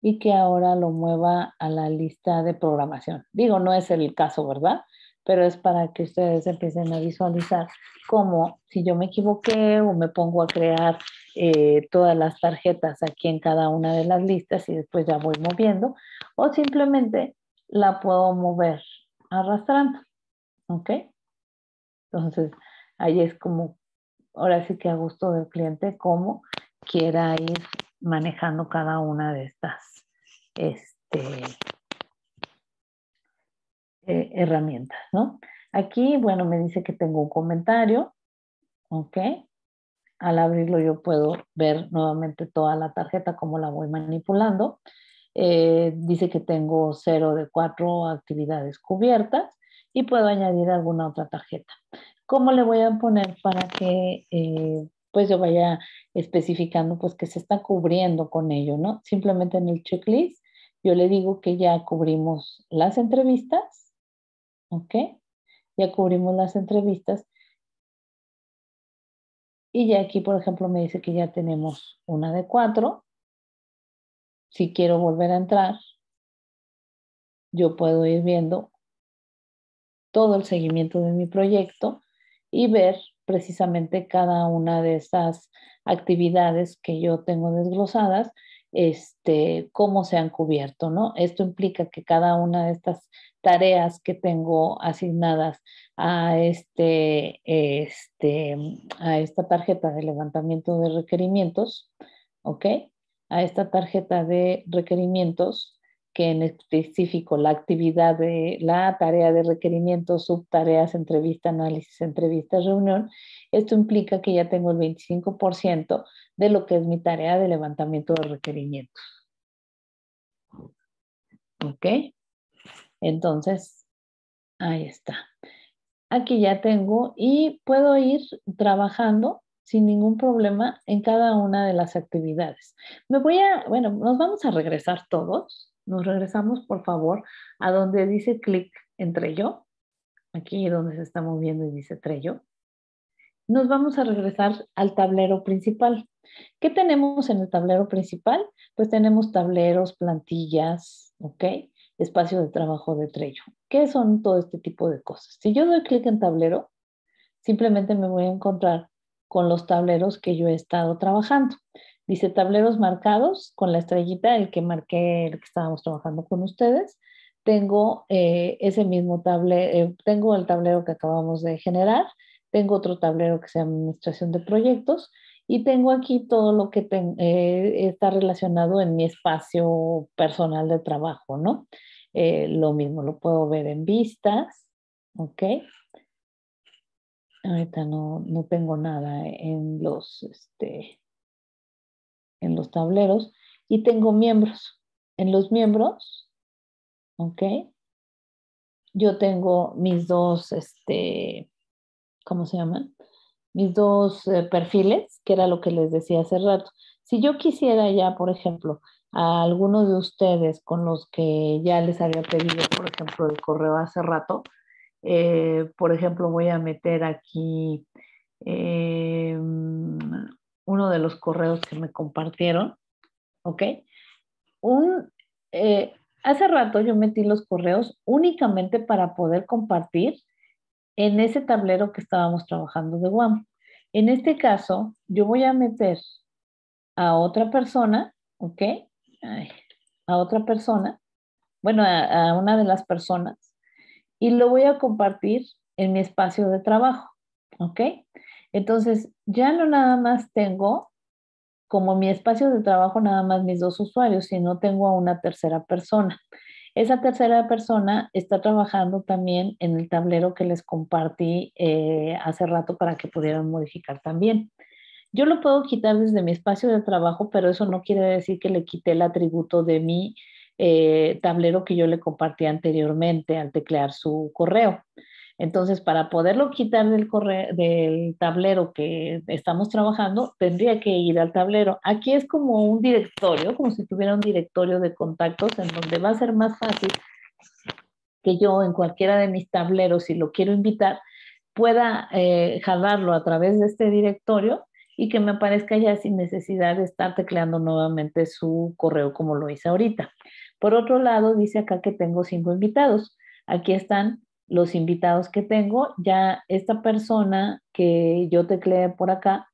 y que ahora lo mueva a la lista de programación. Digo, no es el caso, ¿verdad? Pero es para que ustedes empiecen a visualizar cómo si yo me equivoqué o me pongo a crear eh, todas las tarjetas aquí en cada una de las listas y después ya voy moviendo o simplemente la puedo mover arrastrando. ¿Ok? Entonces, ahí es como ahora sí que a gusto del cliente cómo quiera ir manejando cada una de estas este, eh, herramientas, ¿no? Aquí, bueno, me dice que tengo un comentario, ¿ok? Al abrirlo yo puedo ver nuevamente toda la tarjeta, cómo la voy manipulando. Eh, dice que tengo cero de cuatro actividades cubiertas y puedo añadir alguna otra tarjeta cómo le voy a poner para que eh, pues yo vaya especificando pues que se está cubriendo con ello, ¿no? Simplemente en el checklist yo le digo que ya cubrimos las entrevistas, ¿ok? Ya cubrimos las entrevistas. Y ya aquí, por ejemplo, me dice que ya tenemos una de cuatro. Si quiero volver a entrar, yo puedo ir viendo todo el seguimiento de mi proyecto y ver precisamente cada una de esas actividades que yo tengo desglosadas, este, cómo se han cubierto, ¿no? Esto implica que cada una de estas tareas que tengo asignadas a, este, este, a esta tarjeta de levantamiento de requerimientos, ¿ok? A esta tarjeta de requerimientos, que en específico la actividad de la tarea de requerimiento, subtareas, entrevista, análisis, entrevista, reunión, esto implica que ya tengo el 25% de lo que es mi tarea de levantamiento de requerimientos. ¿Ok? Entonces, ahí está. Aquí ya tengo y puedo ir trabajando sin ningún problema en cada una de las actividades. Me voy a, bueno, nos vamos a regresar todos nos regresamos, por favor, a donde dice clic entre yo, aquí donde se está moviendo y dice Trello, nos vamos a regresar al tablero principal. ¿Qué tenemos en el tablero principal? Pues tenemos tableros, plantillas, ¿ok? Espacio de trabajo de Trello. ¿Qué son todo este tipo de cosas? Si yo doy clic en tablero, simplemente me voy a encontrar con los tableros que yo he estado trabajando. Dice tableros marcados con la estrellita, el que marqué, el que estábamos trabajando con ustedes. Tengo eh, ese mismo tablero, eh, tengo el tablero que acabamos de generar, tengo otro tablero que se Administración de Proyectos y tengo aquí todo lo que eh, está relacionado en mi espacio personal de trabajo, ¿no? lo mismo, lo puedo ver en vistas, ¿ok? Ahorita no, tengo nada en los, este, en los tableros y tengo miembros. En los miembros, ¿ok? Yo tengo mis dos, este, ¿cómo se llaman? Mis dos eh, perfiles, que era lo que les decía hace rato. Si yo quisiera ya, por ejemplo, a algunos de ustedes con los que ya les había pedido, por ejemplo, el correo hace rato, eh, por ejemplo, voy a meter aquí eh, uno de los correos que me compartieron, ¿ok? Un, eh, hace rato yo metí los correos únicamente para poder compartir en ese tablero que estábamos trabajando de WAM. En este caso, yo voy a meter a otra persona, ¿ok? a otra persona, bueno, a una de las personas, y lo voy a compartir en mi espacio de trabajo, ¿ok? Entonces, ya no nada más tengo como mi espacio de trabajo nada más mis dos usuarios, sino tengo a una tercera persona. Esa tercera persona está trabajando también en el tablero que les compartí eh, hace rato para que pudieran modificar también. Yo lo puedo quitar desde mi espacio de trabajo, pero eso no quiere decir que le quité el atributo de mi eh, tablero que yo le compartí anteriormente al teclear su correo. Entonces, para poderlo quitar del, del tablero que estamos trabajando, tendría que ir al tablero. Aquí es como un directorio, como si tuviera un directorio de contactos en donde va a ser más fácil que yo en cualquiera de mis tableros, si lo quiero invitar, pueda eh, jalarlo a través de este directorio y que me aparezca ya sin necesidad de estar tecleando nuevamente su correo como lo hice ahorita. Por otro lado, dice acá que tengo cinco invitados. Aquí están los invitados que tengo, ya esta persona que yo tecleé por acá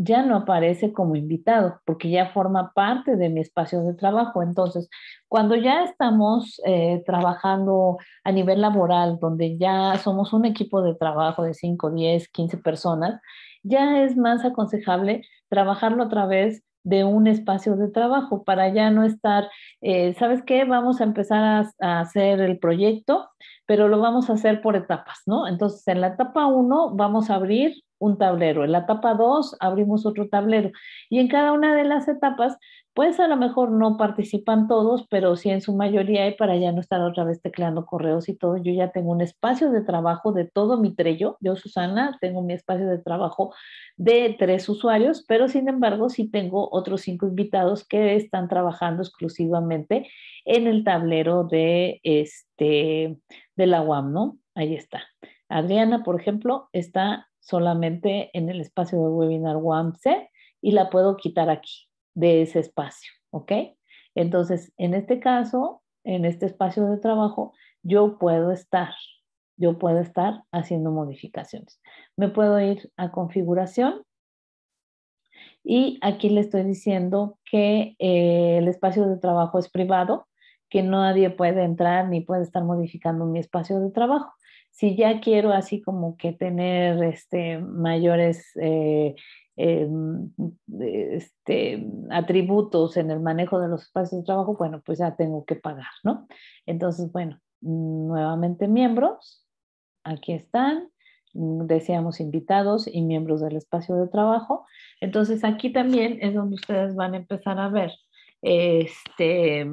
ya no aparece como invitado porque ya forma parte de mi espacio de trabajo. Entonces, cuando ya estamos eh, trabajando a nivel laboral, donde ya somos un equipo de trabajo de 5, 10, 15 personas, ya es más aconsejable trabajarlo a través de un espacio de trabajo para ya no estar, eh, ¿sabes qué? Vamos a empezar a, hacer el proyecto, pero lo vamos a hacer por etapas, ¿no? Entonces, en la etapa 1 vamos a abrir un tablero, en la etapa 2 abrimos otro tablero y en cada una de las etapas pues a lo mejor no participan todos, pero sí en su mayoría y para ya no estar otra vez tecleando correos y todo, yo ya tengo un espacio de trabajo de todo mi trello. Yo, Susana, tengo mi espacio de trabajo de tres usuarios, pero sin embargo sí tengo otros cinco invitados que están trabajando exclusivamente en el tablero de, este, de la UAM, ¿no? Ahí está. Adriana, por ejemplo, está solamente en el espacio de webinar UAMC y la puedo quitar aquí de ese espacio, ¿ok? Entonces, en este caso, en este espacio de trabajo, yo puedo estar, yo puedo estar haciendo modificaciones. Me puedo ir a configuración y aquí le estoy diciendo que eh, el espacio de trabajo es privado, que nadie puede entrar ni puede estar modificando mi espacio de trabajo. Si ya quiero así como que tener este, mayores eh, Em, eh, este, atributos en el manejo de los espacios de trabajo, bueno, pues ya tengo que pagar, ¿no? Entonces, bueno, nuevamente miembros, aquí están, mm, decíamos invitados y miembros del espacio de trabajo. Entonces aquí también es donde ustedes van a empezar a ver este,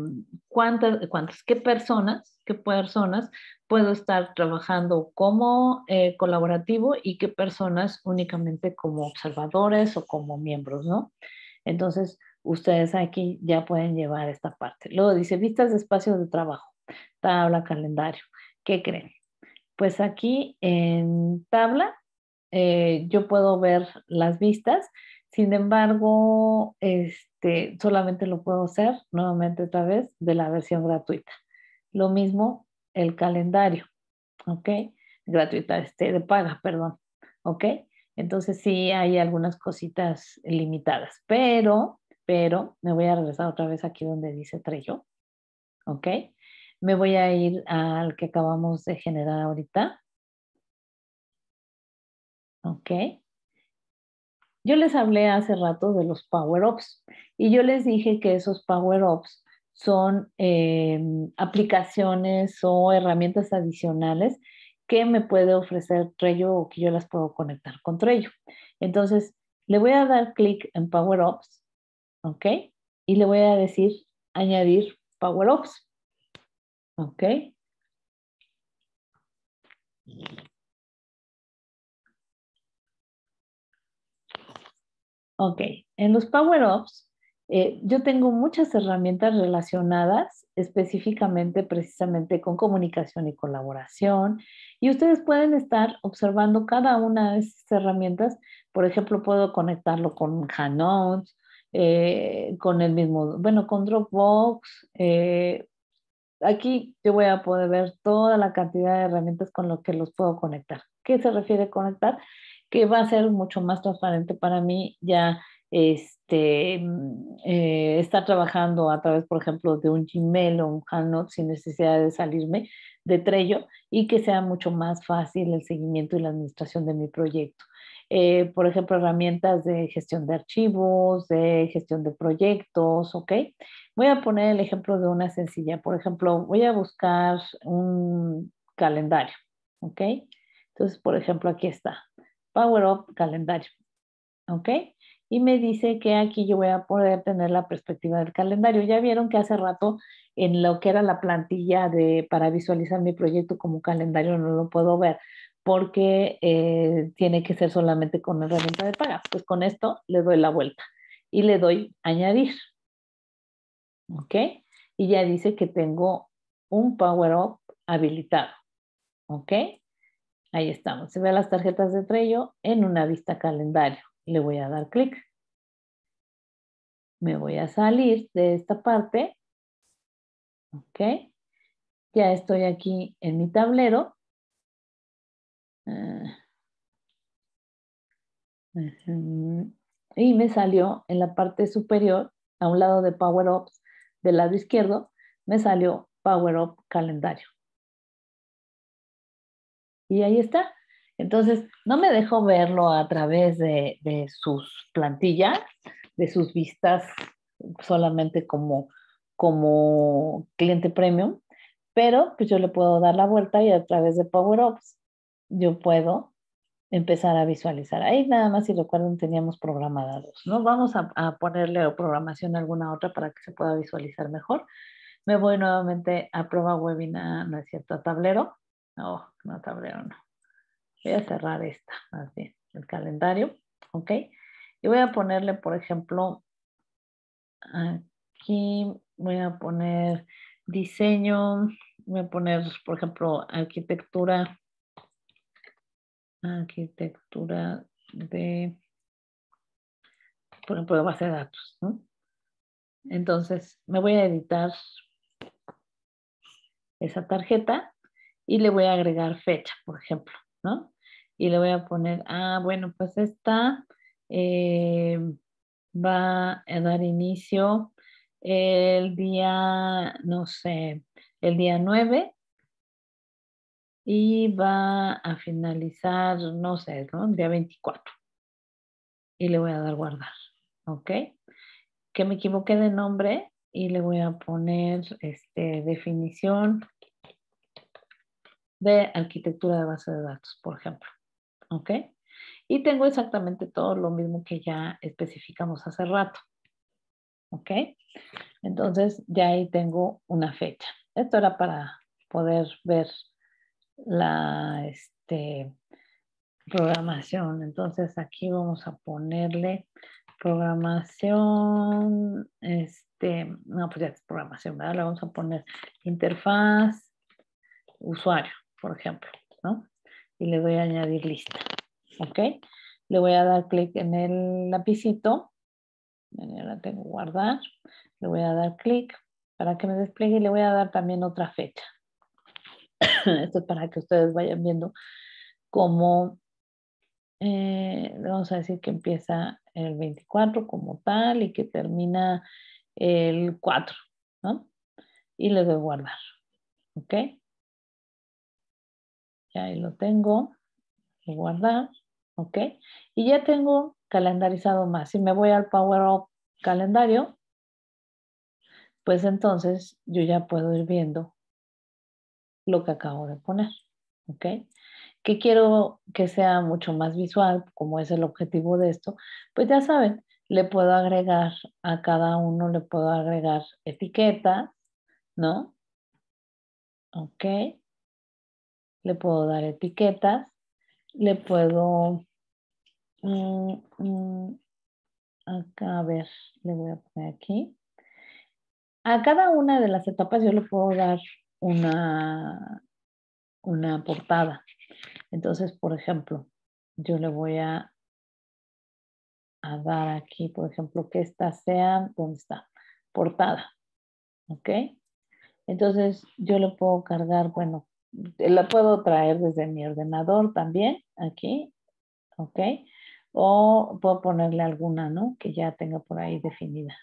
cuántas, cuántas, qué personas, qué personas puedo estar trabajando como eh, colaborativo y qué personas únicamente como observadores o como miembros, ¿no? Entonces, ustedes aquí ya pueden llevar esta parte. Luego dice vistas de espacios de trabajo, tabla, calendario. ¿Qué creen? Pues aquí en tabla eh, yo puedo ver las vistas, sin embargo, este este, solamente lo puedo hacer nuevamente otra vez de la versión gratuita. Lo mismo el calendario, ¿ok? Gratuita, este, de paga, perdón, ¿ok? Entonces sí hay algunas cositas limitadas, pero, pero me voy a regresar otra vez aquí donde dice Trello, ¿ok? Me voy a ir al que acabamos de generar ahorita. ¿Ok? Yo les hablé hace rato de los power-ups y yo les dije que esos power-ups son eh, aplicaciones o herramientas adicionales que me puede ofrecer Trello o que yo las puedo conectar con Trello. Entonces, le voy a dar clic en Power Ups, ¿ok? Y le voy a decir añadir Power Ups, ¿ok? Ok, en los power eh, yo tengo muchas herramientas relacionadas específicamente precisamente con comunicación y colaboración y ustedes pueden estar observando cada una de esas herramientas. Por ejemplo, puedo conectarlo con Hanouts, eh, con el mismo, bueno, con Dropbox. Eh, aquí yo voy a poder ver toda la cantidad de herramientas con las que los puedo conectar. ¿Qué se refiere a conectar? que va a ser mucho más transparente para mí ya este, mm, eh, estar trabajando a través, por ejemplo, de un Gmail o un Hangout sin necesidad de salirme de Trello y que sea mucho más fácil el seguimiento y la administración de mi proyecto. Eh, por ejemplo, herramientas de gestión de archivos, de gestión de proyectos, ¿ok? Voy a poner el ejemplo de una sencilla. Por ejemplo, voy a buscar un calendario, ¿ok? Entonces, por ejemplo, aquí está. Power Up Calendario. ¿Ok? Y me dice que aquí yo voy a poder tener la perspectiva del calendario. Ya vieron que hace rato en lo que era la plantilla de, para visualizar mi proyecto como calendario no lo puedo ver porque eh, tiene que ser solamente con la herramienta de paga, Pues con esto le doy la vuelta y le doy añadir. ¿Ok? Y ya dice que tengo un Power Up habilitado. ¿Ok? Ahí estamos. Se ve las tarjetas de Trello en una vista calendario. Le voy a dar clic. Me voy a salir de esta parte. Ok. Ya estoy aquí en mi tablero. Ah. Y me salió en la parte superior, a un lado de Power Ups, del lado izquierdo, me salió Power Up Calendario y ahí está. Entonces, no me dejo verlo a través de, sus plantillas, de sus vistas solamente como, como cliente premium, pero pues yo le puedo dar la vuelta y a través de Power yo puedo empezar a visualizar. Ahí nada más, si no teníamos programada Vamos a, ponerle programación alguna otra para que se pueda visualizar mejor. Me voy nuevamente a prueba webinar, no es cierto, tablero. Oh, no, tablero no. Voy a cerrar esta, más el calendario, ¿ok? Y voy a ponerle, por ejemplo, aquí voy a poner diseño, voy a poner, por ejemplo, arquitectura, arquitectura de, por ejemplo, de base de datos, Entonces, me voy a editar esa tarjeta y le voy a agregar fecha, por ejemplo, ¿no? Y le voy a poner, ah, bueno, pues esta eh, va a dar inicio el día, no sé, el día 9 y va a finalizar, no sé, ¿no? el día 24. Y le voy a dar guardar, ¿ok? Que me equivoqué de nombre y le voy a poner este, definición de arquitectura de base de datos, por ejemplo. ¿Ok? Y tengo exactamente todo lo mismo que ya especificamos hace rato. ¿Ok? Entonces ya ahí tengo una fecha. Esto era para poder ver la este, programación. Entonces aquí vamos a ponerle programación, este, no, pues ya es programación, ¿verdad? Le vamos a poner interfaz, usuario, por ejemplo, ¿no? Y le voy a añadir lista, ¿ok? Le voy a dar clic en el lapicito, Ahora la tengo guardar, le voy a dar clic para que me despliegue y le voy a dar también otra fecha. Esto es para que ustedes vayan viendo cómo, eh, vamos a decir que empieza el 24 como tal y que termina el 4, ¿no? Y le doy guardar, ¿ok? Ya ahí lo tengo. guardar. ¿Ok? Y ya tengo calendarizado más. Si me voy al Power Up calendario, pues entonces yo ya puedo ir viendo lo que acabo de poner. ¿Ok? Que quiero que sea mucho más visual, como es el objetivo de esto, pues ya saben, le puedo agregar a cada uno, le puedo agregar etiquetas, ¿no? Ok le puedo dar etiquetas, le puedo... Mm, mm, acá, a ver, le voy a poner aquí. A cada una de las etapas yo le puedo dar una, una portada. Entonces, por ejemplo, yo le voy a, a dar aquí, por ejemplo, que esta sea, ¿dónde está? Portada. ¿Ok? Entonces, yo le puedo cargar, bueno, la puedo traer desde mi ordenador también, aquí, ok, o puedo ponerle alguna, ¿no? Que ya tenga por ahí definida.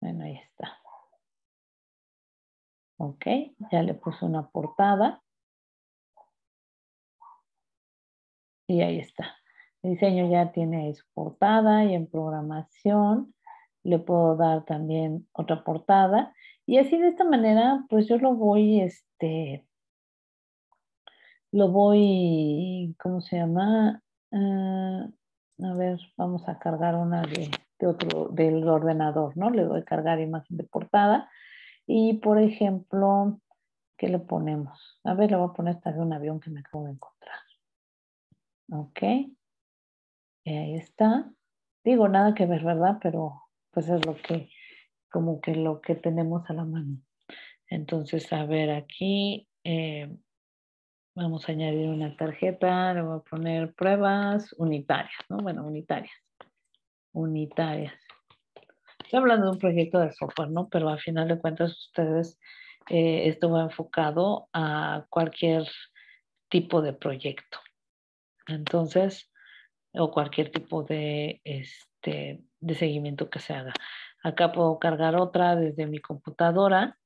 Bueno, ahí está. Ok, ya le puse una portada. Y ahí está. El diseño ya tiene su portada y en programación le puedo dar también otra portada. Y así de esta manera, pues yo lo voy este, lo voy, ¿cómo se llama? Ah, a ver, vamos a cargar una de, otro, del ordenador, ¿no? Le a cargar imagen de portada. Y, por ejemplo, ¿qué le ponemos? A ver, le voy a poner esta de un avión que me acabo de encontrar. Ok. Y ahí está. Digo, nada que ver, ¿verdad? Pero, pues, es lo que, como que lo que tenemos a la mano. Entonces, a ver, aquí... Eh, Vamos a añadir una tarjeta, le voy a poner pruebas unitarias, ¿no? Bueno, unitarias. Unitarias. Estoy hablando de un proyecto de software, ¿no? Pero al final de cuentas ustedes, eh, esto va enfocado a cualquier tipo de proyecto. Entonces, o cualquier tipo de, este, de seguimiento que se haga. Acá puedo cargar otra desde mi computadora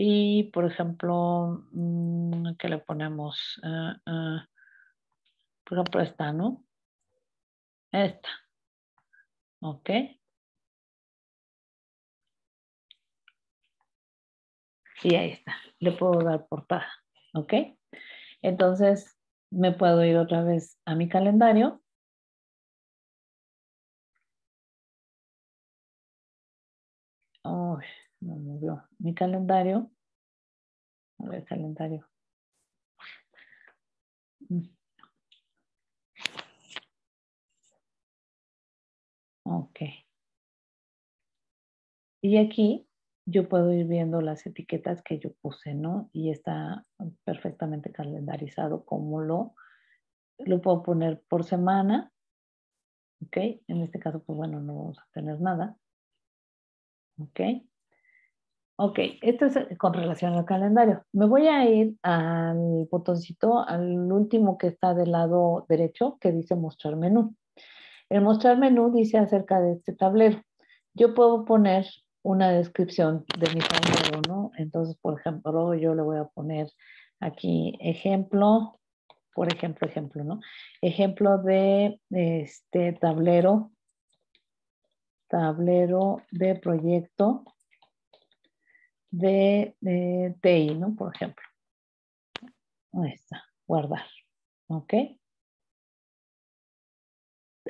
y, por ejemplo, mm, ¿qué le ponemos? Ah, ah, por ejemplo, esta, ¿no? Esta. ¿Ok? Y ahí está. Le puedo dar portada. ¿Ok? Entonces, me puedo ir otra vez a mi calendario no movió mi calendario. A ver, calendario. Mm. Ok. Y aquí yo puedo ir viendo las etiquetas que yo puse, ¿no? Y está perfectamente calendarizado como lo, lo puedo poner por semana. Ok. En este caso, pues bueno, no vamos a tener nada. Ok. Ok, esto es eh, con relación al calendario. Me voy a ir al botoncito, al último que está del lado derecho, que dice mostrar menú. El mostrar menú dice acerca de este tablero. Yo puedo poner una descripción de mi tablero, ¿no? Entonces, por ejemplo, yo le voy a poner aquí ejemplo, por ejemplo, ejemplo, ¿no? Ejemplo de este tablero, tablero de proyecto de, TI, ¿no? Por ejemplo. Ahí está, guardar. ¿Ok?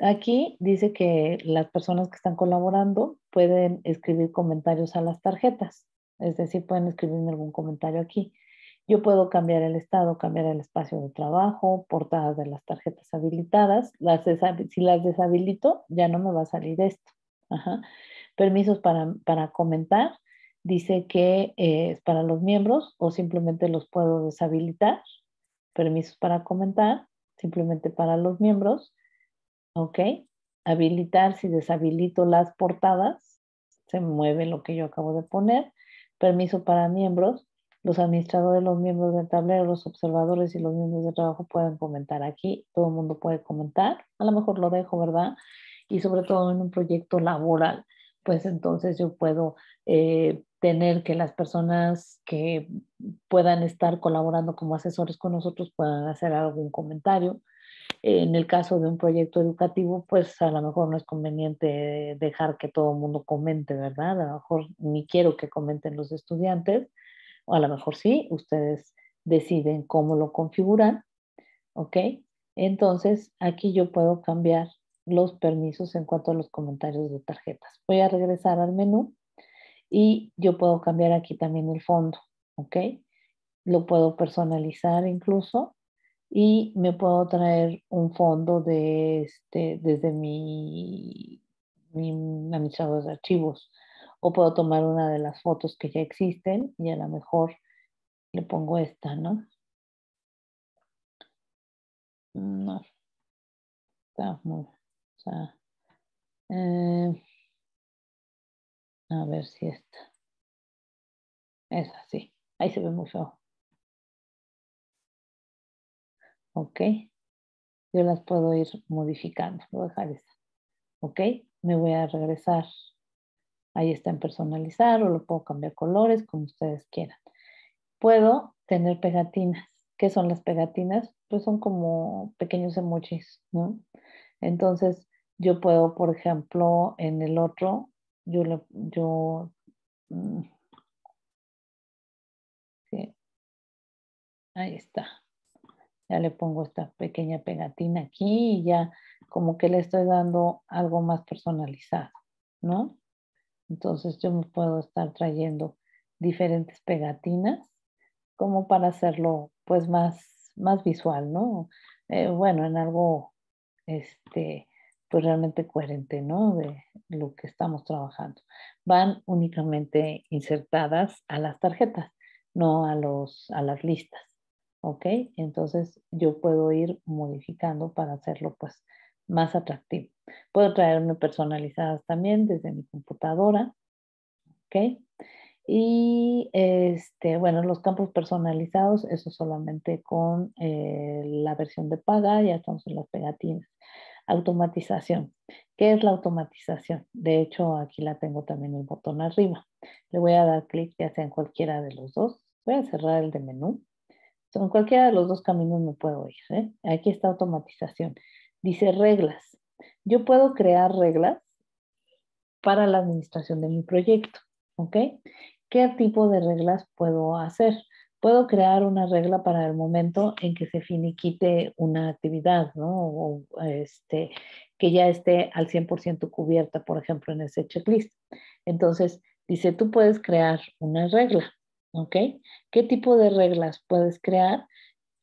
Aquí dice que las personas que están colaborando pueden escribir comentarios a las tarjetas. Es decir, pueden escribirme algún comentario aquí. Yo puedo cambiar el estado, cambiar el espacio de trabajo, portadas de las tarjetas habilitadas. si las deshabilito, ya no me va a salir esto. Ajá. Permisos para comentar dice que eh, es para los miembros o simplemente los puedo deshabilitar, permisos para comentar, simplemente para los miembros, ¿ok? Habilitar, si deshabilito las portadas, se mueve lo que yo acabo de poner, permiso para miembros, los administradores, los miembros del tablero, los observadores y los miembros de trabajo pueden comentar aquí, todo el mundo puede comentar, a lo mejor lo dejo, ¿verdad? Y sobre todo en un proyecto laboral, pues entonces yo puedo eh, tener que las personas que puedan estar colaborando como asesores con nosotros puedan hacer algún comentario. En el caso de un proyecto educativo, pues a lo mejor no es conveniente dejar que todo el mundo comente, ¿verdad? A lo mejor ni quiero que comenten los estudiantes, o a lo mejor sí, ustedes deciden cómo lo configuran, ¿ok? Entonces, aquí yo puedo cambiar los permisos en cuanto a los comentarios de tarjetas. Voy a regresar al menú y yo puedo cambiar aquí también el fondo, ¿ok? Lo puedo personalizar incluso y me puedo traer un fondo de este, desde mi, mi administrador de archivos o puedo tomar una de las fotos que ya existen y a lo mejor le pongo esta, ¿no? No, está muy... Eh, a ver si está. Es así. Ahí se ve muy feo. Ok. Yo las puedo ir modificando. Voy a dejar esa. Ok. Me voy a regresar. Ahí está en personalizar o lo puedo cambiar colores como ustedes quieran. Puedo tener pegatinas. ¿Qué son las pegatinas? Pues son como pequeños emojis, ¿no? Entonces, yo puedo, por ejemplo, en el otro yo lo, yo, mm, ahí está. Ya le pongo esta pequeña pegatina aquí y ya como que le estoy dando algo más personalizado, ¿no? Entonces yo me puedo estar trayendo diferentes pegatinas como para hacerlo pues más, más visual, ¿no? Eh, bueno, en algo este, pues realmente coherente, ¿no? De lo que estamos trabajando. Van únicamente insertadas a las tarjetas, no a, los, a las listas, ¿ok? Entonces yo puedo ir modificando para hacerlo pues más atractivo. Puedo traerme personalizadas también desde mi computadora, ¿ok? Y este, bueno, los campos personalizados, eso solamente con eh, la versión de paga, ya estamos en las pegatinas. Automatización. ¿Qué es la automatización? De hecho, aquí la tengo también el botón arriba. Le voy a dar clic ya sea en cualquiera de los dos. Voy a cerrar el de menú. en cualquiera de los dos caminos me puedo ir. ¿eh? Aquí está automatización. Dice reglas. Yo puedo crear reglas para la administración de mi proyecto. ¿Ok? ¿Qué tipo de reglas puedo hacer? puedo crear una regla para el momento en que se finiquite una actividad, ¿no? O este, que ya esté al 100% cubierta, por ejemplo, en ese checklist. Entonces, dice, tú puedes crear una regla, ¿ok? ¿Qué tipo de reglas puedes crear?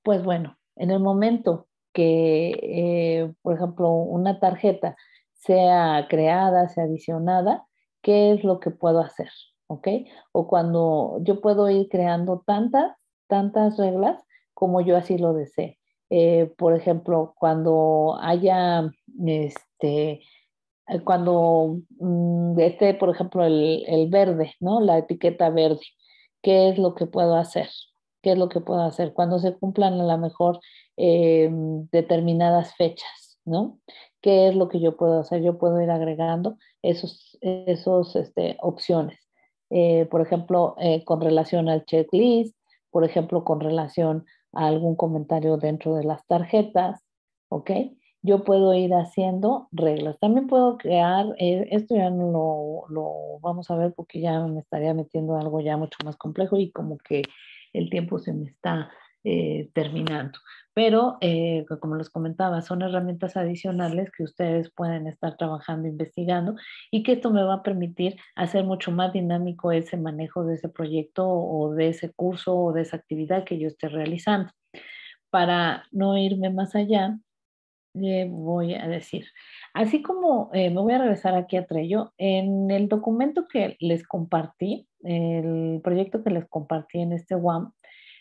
Pues bueno, en el momento que, eh, por ejemplo, una tarjeta sea creada, sea adicionada, ¿qué es lo que puedo hacer? ¿ok? O cuando yo puedo ir creando tantas, tantas reglas como yo así lo desee. Eh, por ejemplo, cuando haya, este, eh, cuando mm, esté, por ejemplo, el, verde, ¿no? La etiqueta verde, ¿qué es lo que puedo hacer? ¿Qué es lo que puedo hacer? Cuando se cumplan a lo mejor eh, determinadas fechas, ¿no? ¿Qué es lo que yo puedo hacer? Yo puedo ir agregando esas esos, esos este, opciones. Eh, por ejemplo, eh, con relación al checklist, por ejemplo, con relación a algún comentario dentro de las tarjetas, ¿ok? Yo puedo ir haciendo reglas. También puedo crear, eh, esto ya no lo, lo, vamos a ver porque ya me estaría metiendo algo ya mucho más complejo y como que el tiempo se me está terminando. Pero, eh, como les comentaba, son herramientas adicionales que ustedes pueden estar trabajando, investigando y que esto me va a permitir hacer mucho más dinámico ese manejo de ese proyecto o de ese curso o de esa actividad que yo esté realizando. Para no irme más allá, voy a decir, así como eh, me voy a regresar aquí a Trello, en el documento que les compartí, el proyecto que les compartí en este WAM,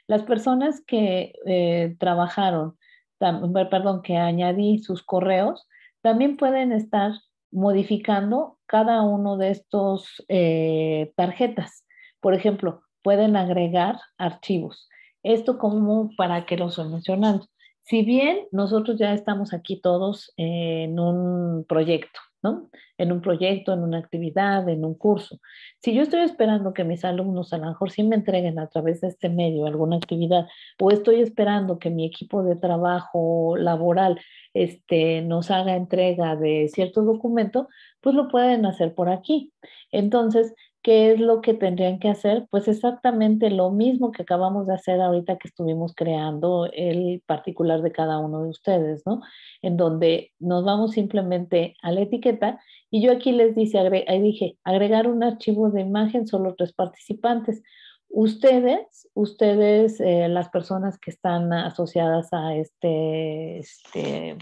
las personas que eh, trabajaron, perdón, que añadí sus correos, también pueden estar modificando cada uno de estos eh, tarjetas. Por ejemplo, pueden agregar archivos. Esto como para que lo estoy mencionando. Si bien nosotros ya estamos aquí todos en un proyecto, en un proyecto, en una actividad, en un curso. Si yo estoy esperando que mis alumnos a lo mejor sí me entreguen a través de este medio alguna actividad, o estoy esperando que mi equipo de trabajo laboral este, nos haga entrega de cierto documento, pues lo pueden hacer por aquí. Entonces, ¿qué es lo que tendrían que hacer? Pues exactamente lo mismo que acabamos de hacer ahorita que estuvimos creando el particular de cada uno de ustedes, ¿no? En donde nos vamos simplemente a la etiqueta y yo aquí les dice, ahí dije, agregar un archivo de imagen solo tres participantes. Ustedes, ustedes, eh, las personas que están asociadas a este, este,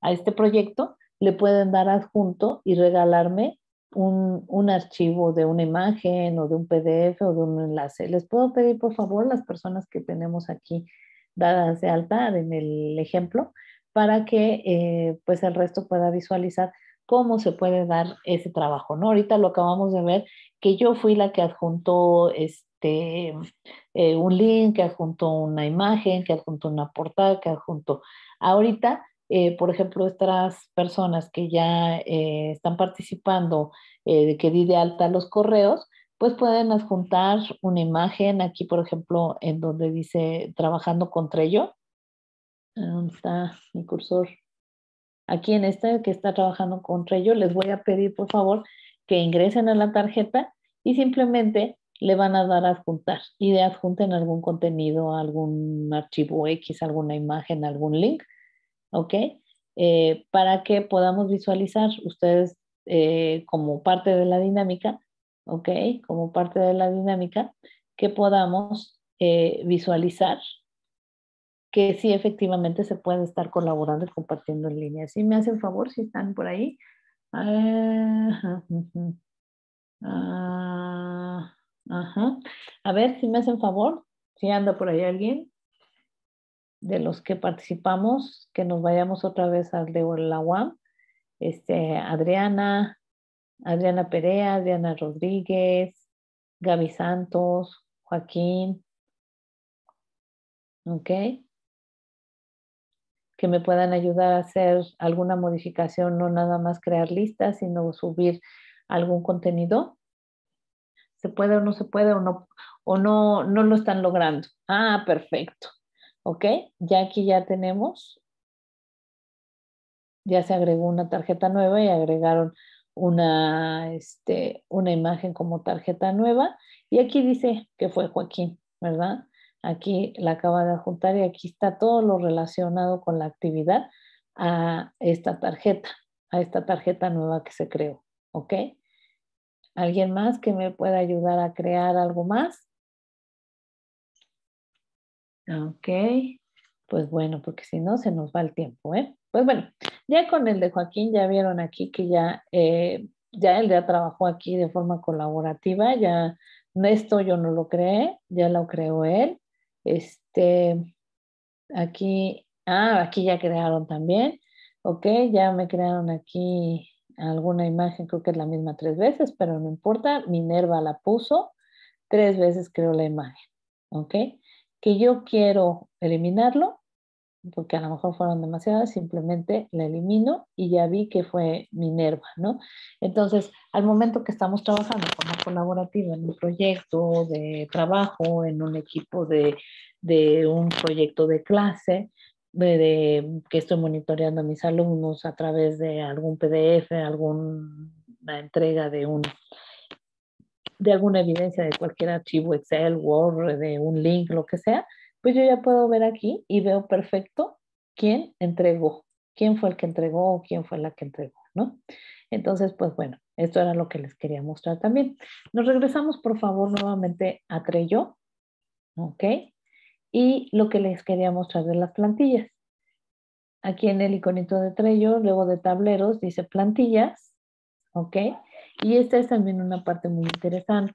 a este proyecto, le pueden dar adjunto y regalarme un, archivo de una imagen o de un PDF o de un enlace. Les puedo pedir, por favor, las personas que tenemos aquí dadas de alta en el ejemplo, para que eh, pues el resto pueda visualizar cómo se puede dar ese trabajo, Ahorita lo acabamos de ver, que yo fui la que adjuntó este, eh, un link, que adjuntó una imagen, que adjuntó una portada, que adjuntó. Ahorita eh, por ejemplo, estas personas que ya eh, están participando, eh, que di de alta los correos, pues pueden adjuntar una imagen aquí, por ejemplo, en donde dice trabajando con Trello. ¿Dónde está mi cursor? Aquí en este que está trabajando con Trello. les voy a pedir, por favor, que ingresen a la tarjeta y simplemente le van a dar a adjuntar y de adjunten algún contenido, algún archivo X, alguna imagen, algún link ¿ok? Eh, para que podamos visualizar ustedes eh, como parte de la dinámica, ¿ok? Como parte de la dinámica, que podamos eh, visualizar que sí efectivamente se puede estar colaborando y compartiendo en línea. Si me hacen favor, si están por ahí. Ah, A ver, si me hacen favor, si anda por ahí alguien de los que participamos, que nos vayamos otra vez al de la este, Adriana, Adriana Perea, Adriana Rodríguez, Gaby Santos, Joaquín, ¿ok? Que me puedan ayudar a hacer alguna modificación, no nada más crear listas, sino subir algún contenido. ¿Se puede o no se puede o no, o no, no lo están logrando? Ah, perfecto. Ok, ya aquí ya tenemos, ya se agregó una tarjeta nueva y agregaron una, este, una imagen como tarjeta nueva. Y aquí dice que fue Joaquín, ¿verdad? Aquí la acaba de adjuntar y aquí está todo lo relacionado con la actividad a esta tarjeta, a esta tarjeta nueva que se creó, ¿ok? ¿Alguien más que me pueda ayudar a crear algo más? Ok, pues bueno, porque si no se nos va el tiempo, ¿eh? Pues bueno, ya con el de Joaquín ya vieron aquí que ya, eh, ya él ya trabajó aquí de forma colaborativa, ya esto yo no lo creé, ya lo creó él. Este, aquí, ah, aquí ya crearon también, ok, ya me crearon aquí alguna imagen, creo que es la misma tres veces, pero no importa, Minerva la puso, tres veces creó la imagen, ok que yo quiero eliminarlo, porque a lo mejor fueron demasiadas, simplemente la elimino y ya vi que fue Minerva, ¿no? Entonces, al momento que estamos trabajando como colaborativa en un proyecto de trabajo, en un equipo de, de un proyecto de clase, de, que estoy monitoreando a mis alumnos a través de algún PDF, alguna entrega de un, de alguna evidencia de cualquier archivo Excel, Word, de un link, lo que sea, pues yo ya puedo ver aquí y veo perfecto quién entregó, quién fue el que entregó o quién fue la que entregó, ¿no? Entonces, pues bueno, esto era lo que les quería mostrar también. Nos regresamos, por favor, nuevamente a Trello, ¿ok? Y lo que les quería mostrar de las plantillas. Aquí en el iconito de Trello, luego de tableros, dice plantillas, ¿ok? Y esta es también una parte muy interesante.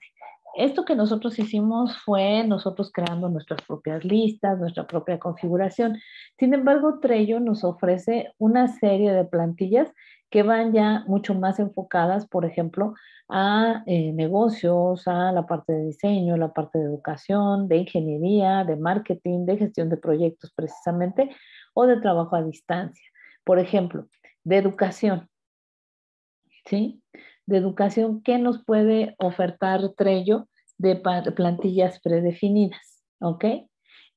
Esto que nosotros hicimos fue nosotros creando nuestras propias listas, nuestra propia configuración. Sin embargo, Trello nos ofrece una serie de plantillas que van ya mucho más enfocadas, por ejemplo, a eh, negocios, a la parte de diseño, la parte de educación, de ingeniería, de marketing, de gestión de proyectos precisamente, o de trabajo a distancia. Por ejemplo, de educación. ¿Sí? de educación, ¿qué nos puede ofertar Trello de plantillas predefinidas? ¿Ok?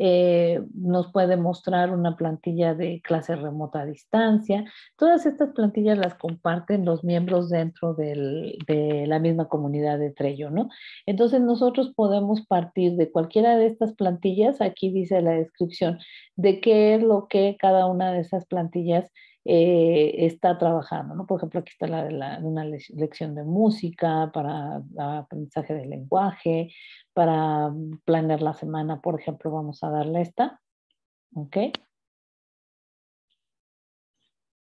Eh, nos puede mostrar una plantilla de clase remota a distancia. Todas estas plantillas las comparten los miembros dentro de la misma comunidad de Trello, ¿no? Entonces nosotros podemos partir de cualquiera de estas plantillas, aquí dice la descripción, de qué es lo que cada una de esas plantillas eh, está trabajando, ¿no? Por ejemplo, aquí está la, una lección de música para aprendizaje del lenguaje, para mm, planear la semana, por ejemplo, vamos a darle esta, ¿ok?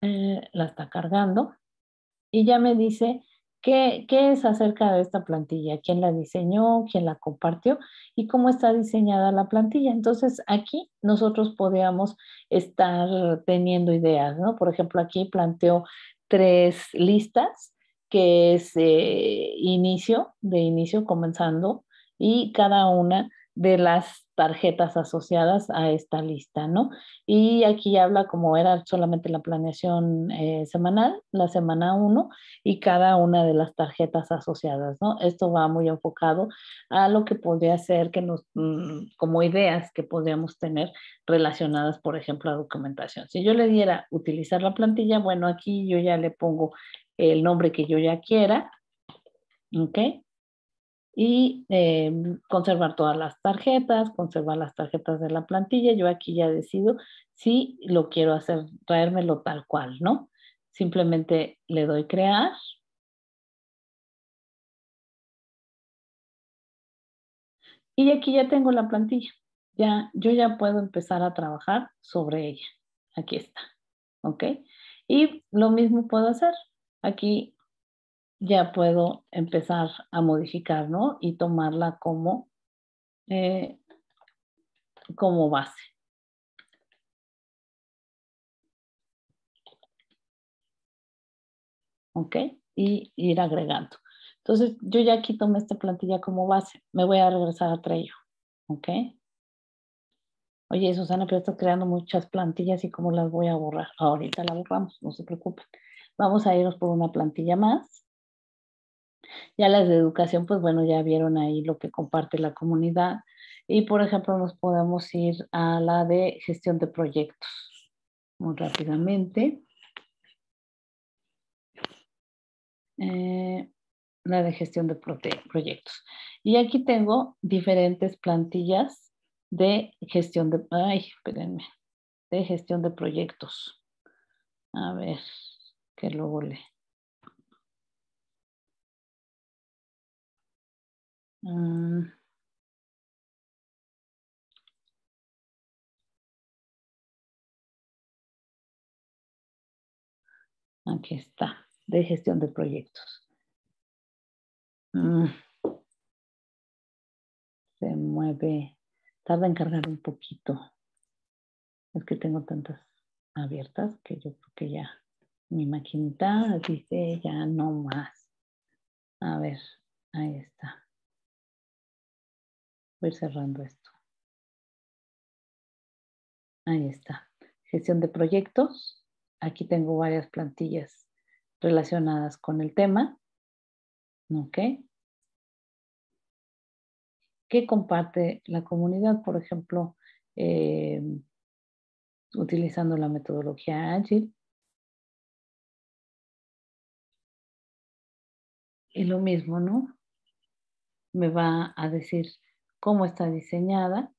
Eh, la está cargando y ya me dice ¿Qué, es acerca de esta plantilla? ¿Quién la diseñó? ¿Quién la compartió? ¿Y cómo está diseñada la plantilla? Entonces, aquí nosotros podíamos estar teniendo ideas, ¿no? Por ejemplo, aquí planteo tres listas, que es eh, inicio, de inicio comenzando, y cada una de las tarjetas asociadas a esta lista, ¿no? Y aquí habla como era solamente la planeación eh, semanal, la semana 1 y cada una de las tarjetas asociadas, ¿no? Esto va muy enfocado a lo que podría ser que nos, mm, como ideas que podríamos tener relacionadas, por ejemplo, a documentación. Si yo le diera utilizar la plantilla, bueno, aquí yo ya le pongo el nombre que yo ya quiera, ¿ok? y eh, conservar todas las tarjetas, conservar las tarjetas de la plantilla. Yo aquí ya decido si lo quiero hacer, traérmelo tal cual, ¿no? Simplemente le doy crear. Y aquí ya tengo la plantilla. Ya, yo ya puedo empezar a trabajar sobre ella. Aquí está. ¿Ok? Y lo mismo puedo hacer. Aquí ya puedo empezar a modificar, ¿no? Y tomarla como, eh, como base. ¿Ok? Y ir agregando. Entonces, yo ya aquí tomé esta plantilla como base. Me voy a regresar a Trello. ¿Ok? Oye, Susana, pero estás creando muchas plantillas y cómo las voy a borrar. Ahorita la borramos, no se preocupen. Vamos a irnos por una plantilla más. Ya las de educación, pues bueno, ya vieron ahí lo que comparte la comunidad. Y por ejemplo, nos podemos ir a la de gestión de proyectos. Muy rápidamente. Eh, la de gestión de proyectos. Y aquí tengo diferentes plantillas de gestión de, de gestión de proyectos. A ver, que luego le Mm. aquí está, de gestión de proyectos. Mm. se mueve, tarda en cargar un poquito. Es que tengo tantas abiertas que yo creo que ya mi maquinita dice ya no más. A ver, ahí está. Voy cerrando esto. Ahí está. Gestión de proyectos. Aquí tengo varias plantillas relacionadas con el tema. ¿Ok? ¿Qué comparte la comunidad? Por ejemplo, eh, utilizando la metodología ágil. Y lo mismo, ¿no? Me va a decir cómo está diseñada,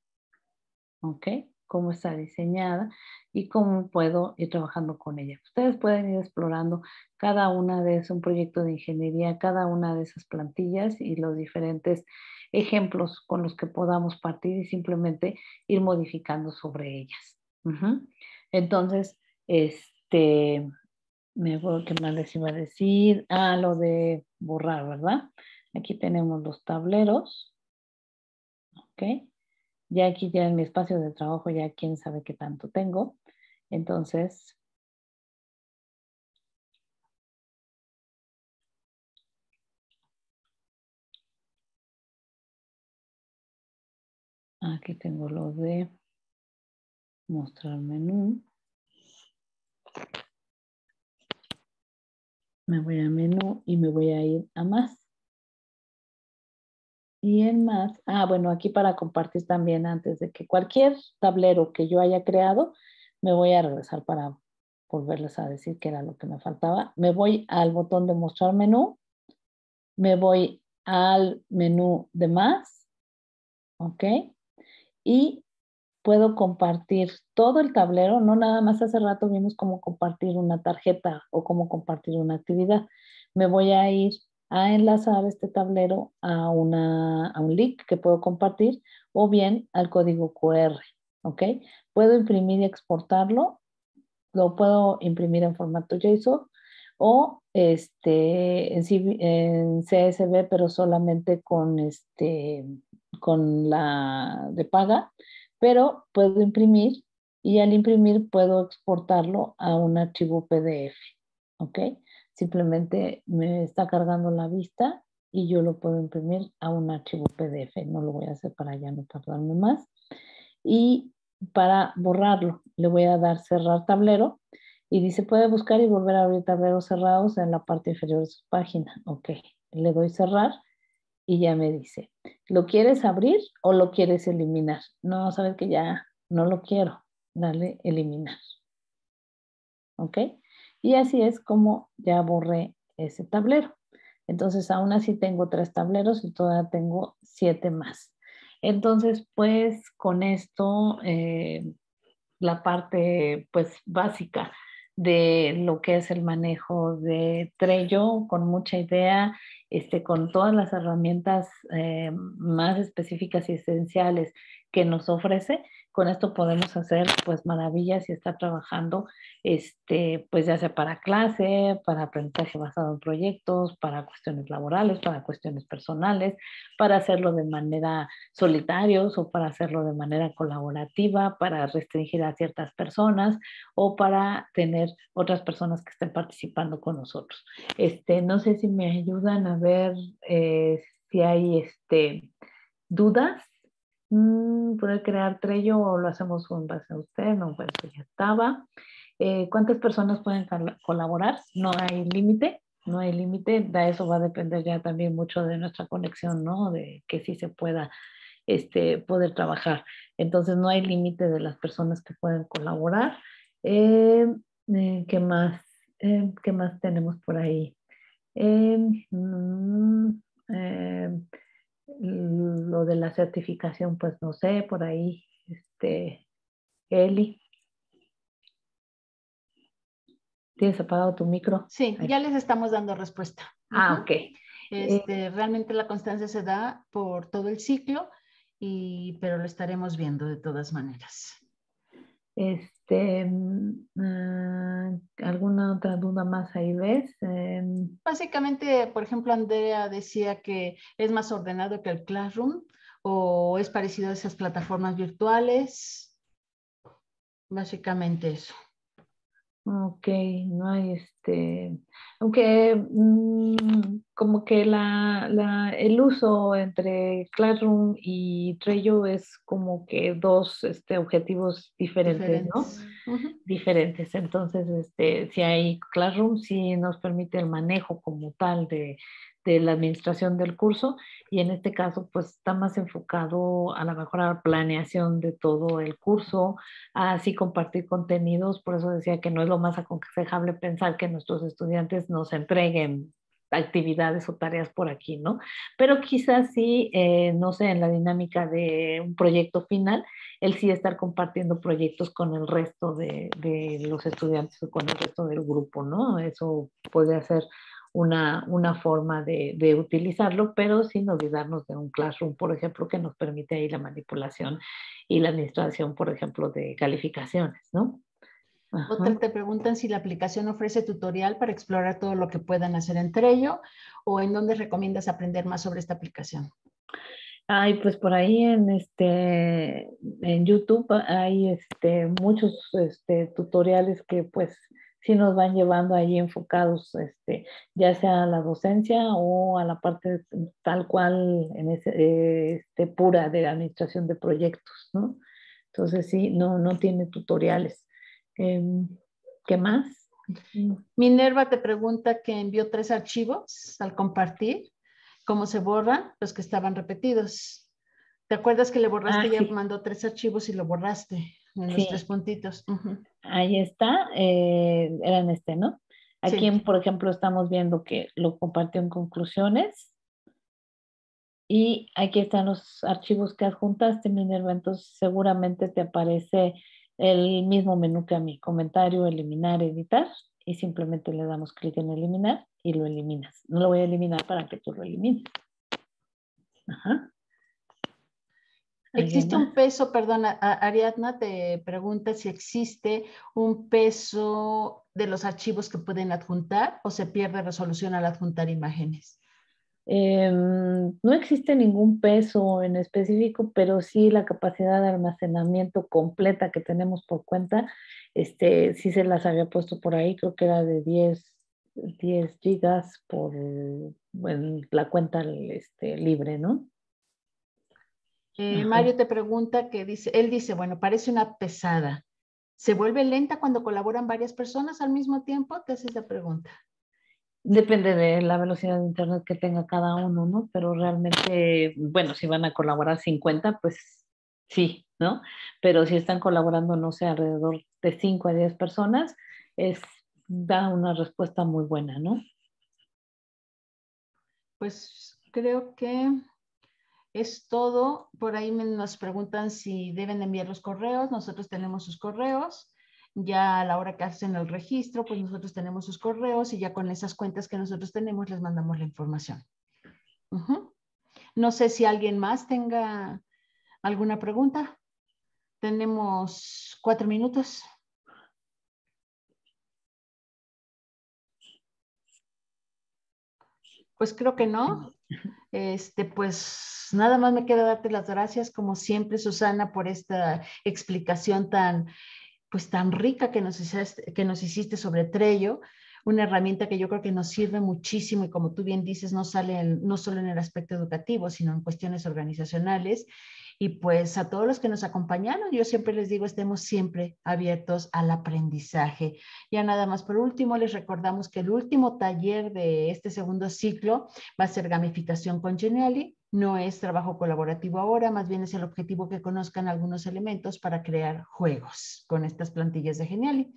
¿ok? Cómo está diseñada y cómo puedo ir trabajando con ella. Ustedes pueden ir explorando cada una de esos un proyecto de ingeniería, cada una de esas plantillas y los diferentes ejemplos con los que podamos partir y simplemente ir modificando sobre ellas. Entonces, este, me acuerdo que más les iba a decir, ah, lo de borrar, ¿verdad? Aquí tenemos los tableros, ¿ok? Ya aquí ya en mi espacio de trabajo ya quién sabe qué tanto tengo. Entonces, aquí tengo lo de mostrar menú. Me voy a menú y me voy a ir a más. Bien más, ah, bueno, aquí para compartir también antes de que cualquier tablero que yo haya creado, me voy a regresar para volverles a decir que era lo que me faltaba. Me voy al botón de mostrar menú, me voy al menú de más, ¿ok? Y puedo compartir todo el tablero, no nada más hace rato vimos cómo compartir una tarjeta o cómo compartir una actividad. Me voy a ir a enlazar este tablero a, una, a un link que puedo compartir o bien al código QR. ¿Ok? Puedo imprimir y exportarlo. Lo puedo imprimir en formato JSON o este, en, CSV, pero solamente con, este, con la de paga. Pero puedo imprimir y al imprimir puedo exportarlo a un archivo PDF. ¿Ok? Simplemente me está cargando la vista y yo lo puedo imprimir a un archivo PDF. No lo voy a hacer para ya no tardarme más. Y para borrarlo, le voy a dar cerrar tablero y dice puede buscar y volver a abrir tableros cerrados en la parte inferior de su página. Ok, le doy cerrar y ya me dice, ¿lo quieres abrir o lo quieres eliminar? No, sabes que ya no lo quiero. Dale eliminar. ¿Ok? Y así es como ya borré ese tablero. Entonces, aún así tengo tres tableros y todavía tengo siete más. Entonces, pues con esto, eh, la parte pues básica de lo que es el manejo de Trello, con mucha idea, este, con todas las herramientas eh, más específicas y esenciales que nos ofrece con esto podemos hacer pues maravillas y estar trabajando, este, pues ya sea para clase, para aprendizaje basado en proyectos, para cuestiones laborales, para cuestiones personales, para hacerlo de manera solitarios o para hacerlo de manera colaborativa, para restringir a ciertas personas o para tener otras personas que estén participando con nosotros. Este, no sé si me ayudan a ver eh, si hay este, dudas. Mm, ¿Puede crear Trello o lo hacemos con base a usted? No, pues ya estaba. Eh, ¿Cuántas personas pueden colaborar? No hay límite, no hay límite. De eso va a depender ya también mucho de nuestra conexión, ¿no? De que sí se pueda este, poder trabajar. Entonces no hay límite de las personas que pueden colaborar. Eh, eh, ¿Qué más? ¿Qué más tenemos por ahí? Mm, Mm, lo de la certificación, pues no sé, por ahí, este, Eli. ¿Tienes apagado tu micro? Sí, ya les estamos dando respuesta. Ah, ok. Este, eh, realmente la constancia se da por todo el ciclo, y, pero lo estaremos viendo de todas maneras. Es, este, mm, ah, ¿Alguna otra duda más ahí ves? Em, Básicamente, por ejemplo, Andrea decía que es más ordenado que el Classroom o es parecido a esas plataformas virtuales. Básicamente eso. Ok, no hay este, aunque mm, como que el uso entre Classroom y Trello es como que dos este, objetivos diferentes, ¿no? Diferentes. Entonces, este, si hay Classroom, sí nos permite el manejo como tal de, de la administración del curso y en este caso pues está más enfocado a la mejor planeación de todo el curso, así compartir contenidos, por eso decía que no es lo más aconsejable pensar que nuestros estudiantes nos entreguen actividades o tareas por aquí, ¿no? Pero quizás sí, eh, no sé, en la dinámica de un proyecto final, el sí estar compartiendo proyectos con el resto de, de los estudiantes o con el resto del grupo, ¿no? Eso puede hacer una, forma de, utilizarlo, pero sin olvidarnos de un classroom, por ejemplo, que nos permite ahí la manipulación y la administración, por ejemplo, de calificaciones, ¿no? te preguntan si la aplicación ofrece tutorial para explorar todo lo que puedan hacer entre ello o en dónde recomiendas aprender más sobre esta aplicación. Ay, pues por ahí en este en YouTube hay este muchos este, tutoriales que pues si nos van llevando allí enfocados, este, ya sea a la docencia o a la parte tal cual en ese, este, pura de administración de proyectos, ¿no? Entonces sí, no, no tiene tutoriales. Em, ¿Qué más? Minerva te pregunta que envió tres archivos al compartir, cómo se borran los que estaban repetidos. ¿Te acuerdas que le borraste? Ah, y mandó tres archivos y lo borraste en los tres puntitos. Ahí está, eh, eran este, ¿no? Aquí, por ejemplo, estamos viendo que lo compartió en conclusiones. Y aquí están los archivos que adjuntaste, Minerva. Entonces, seguramente te aparece el mismo menú que a mí. comentario, eliminar, editar. Y simplemente le damos clic en eliminar y lo eliminas. No lo voy a eliminar para que tú lo elimines. Ajá. ¿Existe un peso, perdón, Ariadna te pregunta si existe un peso de los archivos que pueden adjuntar o se pierde resolución al adjuntar imágenes? Em, no existe ningún peso en específico, pero sí la capacidad de almacenamiento completa que tenemos por cuenta. Este, sí se las había puesto por ahí, creo que era de 10, 10 gigas por la cuenta este, libre, ¿no? Eh, Mario te pregunta que dice, él dice, bueno, parece una pesada. ¿Se vuelve lenta cuando colaboran varias personas al mismo tiempo? Te es la pregunta. Depende de la velocidad de internet que tenga cada uno, ¿no? Pero realmente, bueno, si van a colaborar 50, pues sí, ¿no? Pero si están colaborando, no sé, alrededor de 5 a 10 personas, es, da una respuesta muy buena, ¿no? Pues creo que es todo. Por ahí nos preguntan si deben enviar los correos. Nosotros tenemos sus correos. Ya a la hora que hacen el registro, pues nosotros tenemos sus correos y ya con esas cuentas que nosotros tenemos les mandamos la información. No sé si alguien más tenga alguna pregunta. Tenemos cuatro minutos. Pues creo que no. Este, pues nada más me queda darte las gracias, como siempre, Susana, por esta explicación tan, pues tan rica que nos hiciste, sobre Trello, una herramienta que yo creo que nos sirve muchísimo y como tú bien dices, no sale no solo en el aspecto educativo, sino en cuestiones organizacionales. Y pues a todos los que nos acompañaron, yo siempre les digo, estemos siempre abiertos al aprendizaje. Ya nada más, por último, les recordamos que el último taller de este segundo ciclo va a ser gamificación con Geniali. No es trabajo colaborativo ahora, más bien es el objetivo que conozcan algunos elementos para crear juegos con estas plantillas de Geniali.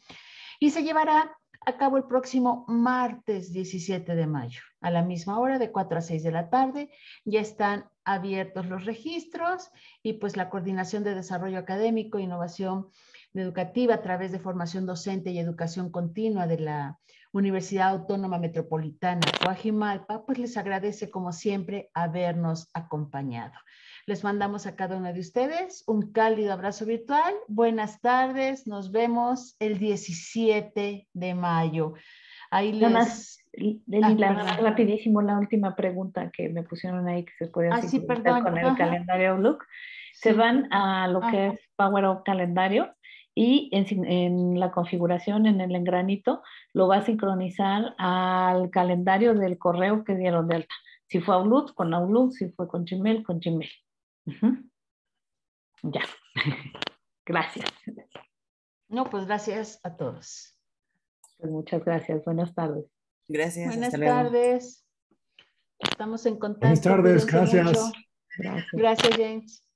Y se llevará Acabo cabo el próximo martes 17 de mayo, a la misma hora, de 4 a 6 de la tarde. Ya están abiertos los registros y pues la coordinación de desarrollo académico, innovación educativa a través de formación docente y educación continua de la Universidad Autónoma Metropolitana Guajimalpa, pues les agradece como siempre habernos acompañado. Les mandamos a cada una de ustedes un cálido abrazo virtual. Buenas tardes, nos vemos el 17 de mayo. Ahí les... Nada ah, rapidísimo la última pregunta que me pusieron ahí que se puede hacer ah, con el calendario Outlook. Se van a lo ah. que es Power of Calendario y en, la configuración, en el engranito, lo va a sincronizar al calendario del correo que dieron de alta. Si fue Outlook, con Outlook, si fue con Gmail, con Gmail. Ya. gracias. No, pues gracias a todos. Pues muchas gracias. Buenas tardes. Gracias. Buenas tardes. Estamos en contacto. Buenas tardes, gracias. gracias. Gracias, James.